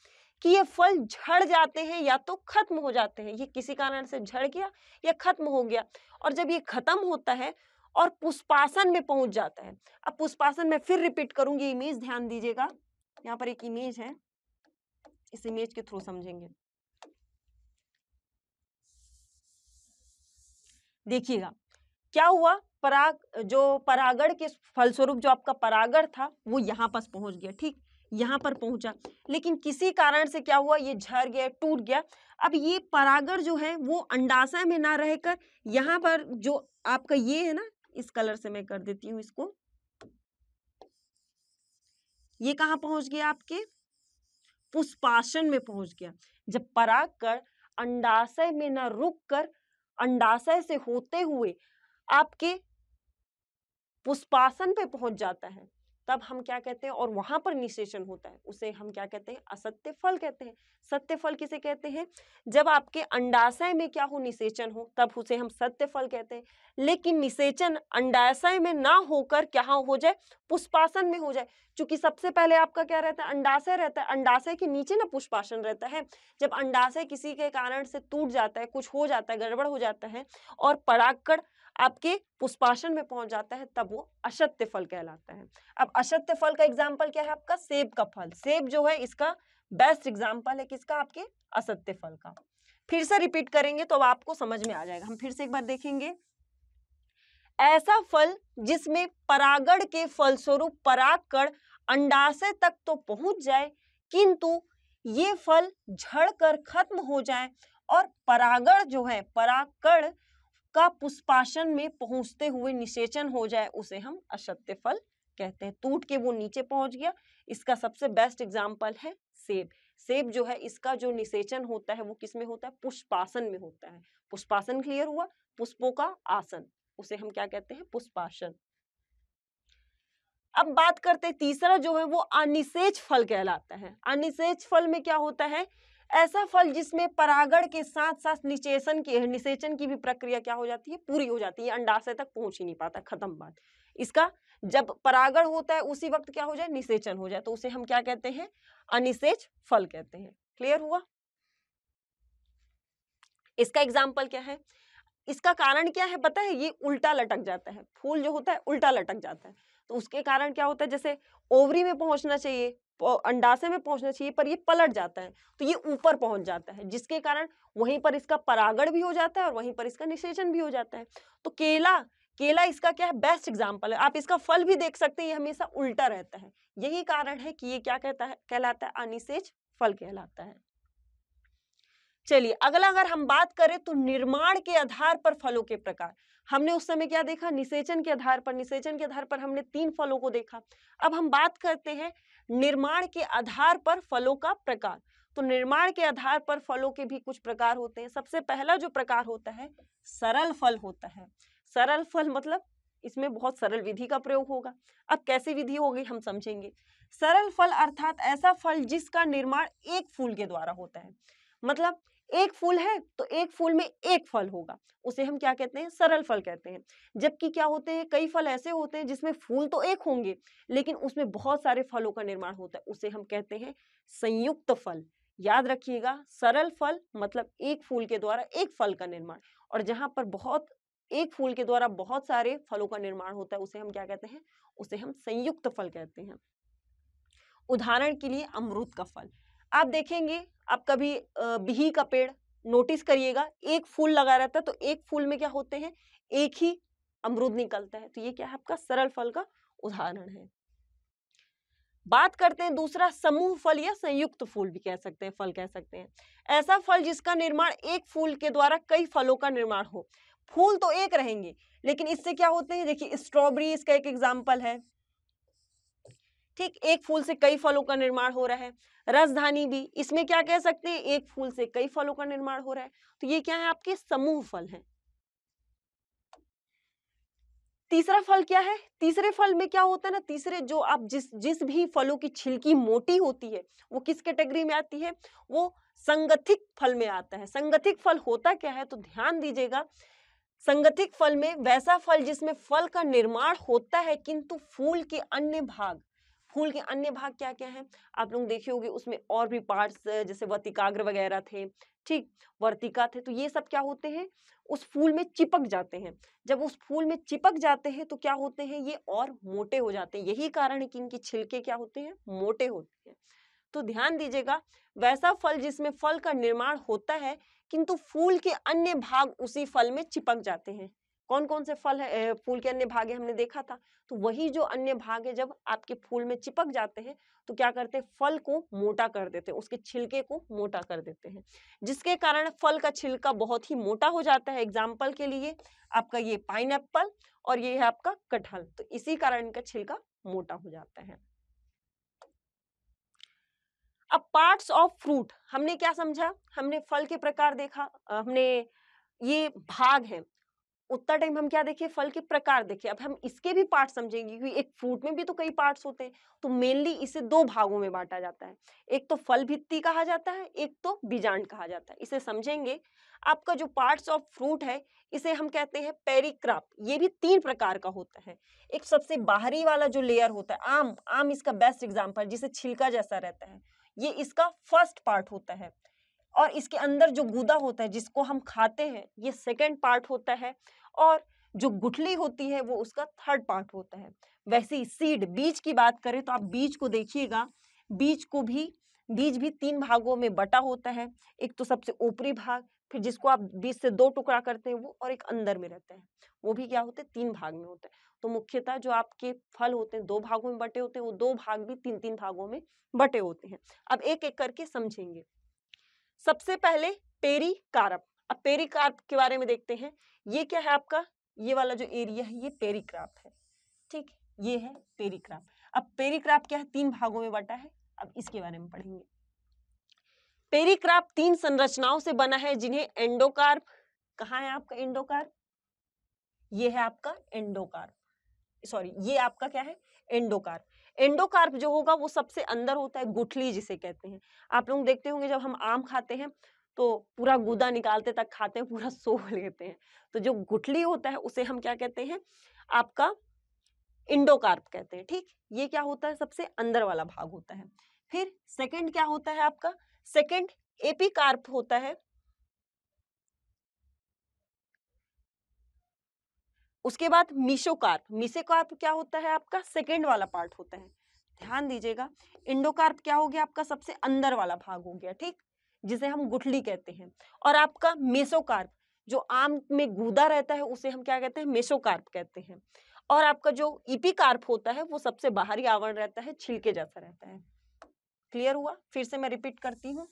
कि ये फल झड़ जाते हैं या तो खत्म हो जाते हैं ये किसी कारण से झड़ गया या खत्म हो गया और जब ये खत्म होता है और पुष्पासन में पहुंच जाता है अब पुष्पासन में फिर रिपीट करूंगी इमेज ध्यान दीजिएगा यहाँ पर एक इमेज है इस इमेज के थ्रू समझेंगे देखिएगा क्या हुआ पराग जो परागण के फलस्वरूप जो आपका परागण था वो यहाँ पास पहुंच गया ठीक यहाँ पर पहुंचा लेकिन किसी कारण से क्या हुआ ये झर गया टूट गया अब ये परागर जो है वो अंडाशय में ना रहकर यहाँ पर जो आपका ये है ना इस कलर से मैं कर देती हूँ इसको ये कहाँ पहुंच गया आपके पुष्पाशन में पहुंच गया जब पराग कर अंडाशय में ना रुक कर अंडाशय से होते हुए आपके पुष्पासन पे पहुंच जाता है तब हम क्या कहते हैं और वहां पर निषेचन होता है उसे हम क्या कहते हैं असत्य फल कहते हैं सत्य फल किसे कहते हैं जब आपके अंडाशय में क्या हो निषेचन हो तब उसे हम सत्य फल कहते हैं लेकिन निषेचन अंडाशय में ना होकर क्या हो जाए पुष्पासन में हो जाए क्योंकि सबसे पहले आपका क्या रहता है अंडाशय रहता है अंडाशय के नीचे ना पुष्पासन रहता है जब अंडाशय किसी के कारण से टूट जाता है कुछ हो जाता है गड़बड़ हो जाता है और परागकड़ आपके पुष्पाशन में पहुंच जाता है तब वो अशत्य फल कहलाता है अब अशत्य फल का एग्जाम्पल क्या है आपका सेब का फल सेब जो है इसका बेस्ट एग्जाम्पल है किसका आपके असत्य फल का फिर से रिपीट करेंगे तो अब आपको समझ में आ जाएगा हम फिर से एक बार देखेंगे ऐसा फल जिसमें परागण के फलस्वरूप परागकण अंडाशय तक तो पहुंच जाए किंतु ये फल झड़कर खत्म हो जाए और परागण जो है परागकण का पुष्पाशन में पहुंचते हुए निषेचन हो जाए उसे हम असत्य फल कहते हैं टूट के वो नीचे पहुंच गया इसका सबसे बेस्ट एग्जाम्पल है सेब सेब जो है इसका जो निषेचन होता है वो किस में होता है पुष्पासन में होता है पुष्पासन क्लियर हुआ पुष्पों का आसन उसे हम क्या कहते हैं पुष्पासन अब बात करते तीसरा जो है वो अनिसेच फल कहलाता है अनिषेच फल में क्या होता है ऐसा फल जिसमें परागण के साथ साथ निषेचन की निषेचन की भी प्रक्रिया क्या हो जाती है पूरी हो जाती है अंडाशय तक पहुंच ही नहीं पाता खत्म बात इसका जब परागण होता है उसी वक्त क्या हो जाए निषेचन हो जाए तो उसे हम क्या कहते हैं अनिषेच फल कहते हैं क्लियर हुआ इसका एग्जाम्पल क्या है इसका कारण क्या है पता है ये उल्टा लटक जाता है फूल जो होता है उल्टा लटक जाता है तो उसके कारण क्या होता है जैसे ओवरी में पहुंचना चाहिए अंडाशय में पहुंचना चाहिए पर ये पलट जाता है तो ये ऊपर पहुंच जाता है जिसके कारण वहीं पर इसका परागण भी हो जाता है और वहीं पर इसका निषेचन भी हो जाता है तो केला केला इसका क्या है बेस्ट एग्जाम्पल है आप इसका फल भी देख सकते हैं ये हमेशा उल्टा रहता है यही कारण है कि ये क्या कहता है कहलाता है अनिसेज फल कहलाता है चलिए अगला अगर हम बात करें तो निर्माण के आधार पर फलों के प्रकार हमने उस समय क्या देखा निषेचन के आधार पर निषेचन के आधार पर हमने तीन फलों को देखा अब हम बात करते हैं निर्माण के आधार पर फलों का प्रकार तो निर्माण के आधार पर फलों के भी कुछ प्रकार होते हैं सबसे पहला जो प्रकार होता है सरल फल होता है सरल फल मतलब इसमें बहुत सरल विधि का प्रयोग होगा अब कैसी विधि होगी हम समझेंगे सरल फल अर्थात ऐसा फल जिसका निर्माण एक फूल के द्वारा होता है मतलब एक फूल है तो एक फूल में एक फल होगा उसे हम क्या कहते हैं सरल फल कहते हैं जबकि क्या होते हैं कई फल ऐसे होते हैं जिसमें फूल तो एक होंगे लेकिन उसमें बहुत सारे फलों का निर्माण होता है उसे हम कहते हैं संयुक्त फल याद रखिएगा सरल फल मतलब एक फूल के द्वारा एक फल का निर्माण और जहां पर बहुत एक फूल के द्वारा बहुत सारे फलों का निर्माण होता है उसे हम क्या कहते हैं उसे हम संयुक्त फल कहते हैं उदाहरण के लिए अमरूद का फल आप देखेंगे आप कभी बिही का पेड़ नोटिस करिएगा एक फूल लगा रहता है तो एक फूल में क्या होते हैं एक ही अमरूद निकलता है तो ये क्या है आपका सरल फल का उदाहरण है बात करते हैं दूसरा समूह फल या संयुक्त फूल भी कह सकते हैं फल कह सकते हैं ऐसा फल जिसका निर्माण एक फूल के द्वारा कई फलों का निर्माण हो फूल तो एक रहेंगे लेकिन इससे क्या होते हैं देखिए स्ट्रॉबेरी इसका एक एग्जाम्पल है ठीक एक फूल से कई फलों का निर्माण हो रहा है राजधानी भी इसमें क्या कह सकते हैं एक फूल से कई फलों का निर्माण हो रहा है तो ये क्या है आपके समूह फल है तीसरा फल क्या है तीसरे फल में क्या होता है ना तीसरे जो आप जिस जिस भी फलों की छिलकी मोटी होती है वो किस कैटेगरी में आती है वो संगठित फल में आता है संगठित फल होता क्या है तो ध्यान दीजिएगा संगठित फल में वैसा फल जिसमें फल का निर्माण होता है किंतु फूल के अन्य भाग फूल के अन्य भाग क्या क्या हैं आप लोग देखे होंगे उसमें और भी पार्ट्स जैसे वर्तिकाग्र वगैरह थे ठीक वर्तिका थे तो ये सब क्या होते हैं उस फूल में चिपक जाते हैं जब उस फूल में चिपक जाते हैं तो क्या होते हैं ये और मोटे हो जाते हैं यही कारण है कि इनकी छिलके क्या होते हैं मोटे होते हैं तो ध्यान दीजिएगा वैसा फल जिसमें फल का निर्माण होता है किंतु फूल के अन्य भाग उसी फल में चिपक जाते हैं कौन कौन से फल है फूल के अन्य भाग हमने देखा था तो वही जो अन्य भाग है जब आपके फूल में चिपक जाते हैं तो क्या करते हैं फल को मोटा कर देते हैं उसके छिलके को मोटा कर देते हैं जिसके कारण फल का छिलका बहुत ही मोटा हो जाता है एग्जाम्पल के लिए आपका ये पाइन और ये है आपका कटहल तो इसी कारण इनका छिलका मोटा हो जाता है अब पार्ट्स ऑफ फ्रूट हमने क्या समझा हमने फल के प्रकार देखा हमने ये भाग है उतना टाइम हम क्या देखें फल के प्रकार देखें अब हम इसके भी पार्ट समझेंगे क्योंकि एक फ्रूट में भी तो कई पार्ट्स होते हैं तो मेनली इसे दो भागों में बांटा जाता है एक तो फल भित्ति कहा जाता है एक तो बीजांड कहा जाता है इसे समझेंगे आपका जो पार्ट्स ऑफ फ्रूट है इसे हम कहते हैं पेरिक्राप ये भी तीन प्रकार का होता है एक सबसे बाहरी वाला जो लेयर होता है आम आम इसका बेस्ट एग्जाम्पल जिसे छिलका जैसा रहता है ये इसका फर्स्ट पार्ट होता है और इसके अंदर जो गुदा होता है जिसको हम खाते हैं ये सेकेंड पार्ट होता है और जो गुठली होती है वो उसका थर्ड पार्ट होता है वैसे ही सीड बीज की बात करें तो आप बीज को देखिएगा बीज को भी बीज भी तीन भागों में बटा होता है एक तो सबसे ऊपरी भाग फिर जिसको आप बीज से दो टुकड़ा करते हैं वो और एक अंदर में रहता है वो भी क्या होते हैं तीन भाग में होता है तो मुख्यतः जो आपके फल होते हैं दो भागों में बटे होते हैं वो दो भाग भी तीन तीन भागों में बटे होते हैं अब एक एक करके समझेंगे सबसे पहले पेरी कार्प अब पेरी कार्प के बारे में देखते हैं ये क्या है आपका ये वाला जो एरिया है ये पेरी क्राप है ठीक ये है पेरी क्राप अब पेरी क्राप क्या है तीन भागों में बटा है अब इसके बारे में पढ़ेंगे पेरी क्राप तीन संरचनाओं से बना है जिन्हें एंडोकार्प कहा है आपका एंडोकार्प ये है आपका एंडोकार्प सॉरी ये आपका क्या है एंडोकार्प एंडोकार्प जो होगा वो सबसे अंदर होता है गुठली जिसे कहते हैं आप लोग देखते होंगे जब हम आम खाते हैं तो पूरा गुदा निकालते तक खाते हैं पूरा सो लेते हैं तो जो गुठली होता है उसे हम क्या कहते हैं आपका इंडोकार्प कहते हैं ठीक ये क्या होता है सबसे अंदर वाला भाग होता है फिर सेकंड क्या होता है आपका सेकंड एपिकार्प होता है उसके बाद मिशोकार्प मिसेकार्प क्या होता है आपका सेकेंड वाला पार्ट होता है ध्यान दीजिएगा इंडोकार्प क्या हो गया आपका सबसे अंदर वाला भाग हो गया ठीक जिसे हम गुठली कहते हैं और आपका मेसोकार्प जो आम में गूदा रहता है उसे हम क्या कहते हैं मेसोकार्प कहते हैं और आपका जो इपिकार्प होता है वो सबसे बाहरी आवरण रहता है छिलके जैसा रहता है क्लियर हुआ फिर से मैं रिपीट करती हूँ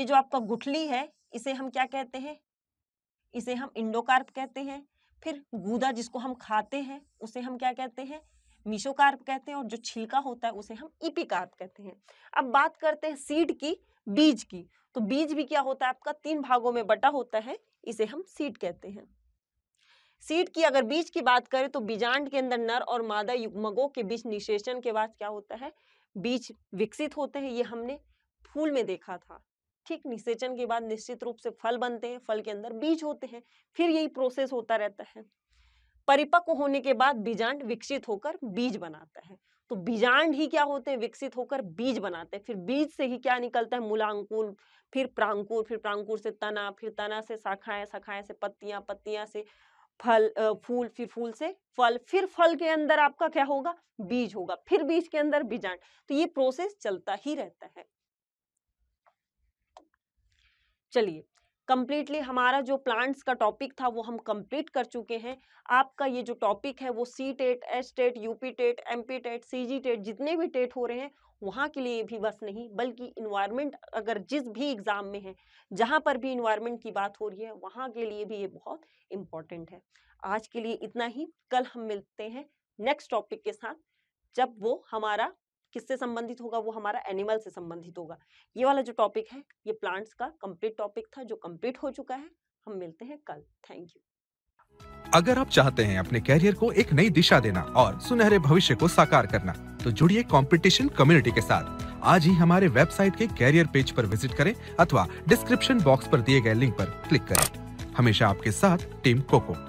ये जो आपका गुठली है इसे हम क्या कहते हैं इसे हम इंडोकार्प कहते हैं फिर गूदा जिसको हम खाते हैं उसे हम क्या कहते हैं मिशोकार्प कहते हैं और जो छिलका होता है उसे हम इपिकार्प कहते हैं अब बात करते हैं सीड की बीज की तो बीज भी क्या होता है आपका तीन भागों में बटा होता है इसे हम सीड कहते हैं सीड की अगर बीज की बात करें तो बीजांड के अंदर नर और मादा युग्मकों के बीच निषेचन के बाद क्या होता है बीज विकसित होते हैं ये हमने फूल में देखा था ठीक निषेचन के बाद निश्चित रूप से फल बनते हैं फल के अंदर बीज होते हैं फिर यही प्रोसेस होता रहता है परिपक्व होने के बाद बीजांड विकसित होकर बीज बनाता है तो बीजांड ही क्या होते हैं विकसित होकर बीज बनाते हैं फिर बीज से ही क्या निकलता है मूलांकुर फिर प्रांकुर फिर प्रांकुर से तना फिर तना से शाखाएं शाखाएं से पत्तियां पत्तियां से फल फूल फिर फूल से फल फिर फल के अंदर आपका क्या होगा बीज होगा फिर बीज के अंदर बीजांड तो ये प्रोसेस चलता ही रहता है चलिए कम्प्लीटली हमारा जो प्लांट्स का टॉपिक था वो हम कम्प्लीट कर चुके हैं आपका ये जो टॉपिक है वो C TET S TET UP TET M P TET C G TET जितने भी टेट हो रहे हैं वहाँ के लिए भी बस नहीं बल्कि इन्वायरमेंट अगर जिस भी एग्ज़ाम में है जहाँ पर भी इन्वायरमेंट की बात हो रही है वहाँ के लिए भी ये बहुत इम्पॉर्टेंट है आज के लिए इतना ही कल हम मिलते हैं नेक्स्ट टॉपिक के साथ जब वो हमारा किससे संबंधित होगा वो हमारा एनिमल से संबंधित होगा ये वाला जो टॉपिक है ये प्लांट्स का कंप्लीट टॉपिक था जो कंप्लीट हो चुका है हम मिलते हैं कल थैंक यू अगर आप चाहते हैं अपने कैरियर को एक नई दिशा देना और सुनहरे भविष्य को साकार करना तो जुड़िए कंपटीशन कम्युनिटी के साथ आज ही हमारे वेबसाइट के कैरियर पेज पर विजिट करें अथवा डिस्क्रिप्शन बॉक्स पर दिए गए लिंक पर क्लिक करें हमेशा आपके साथ टीम कोको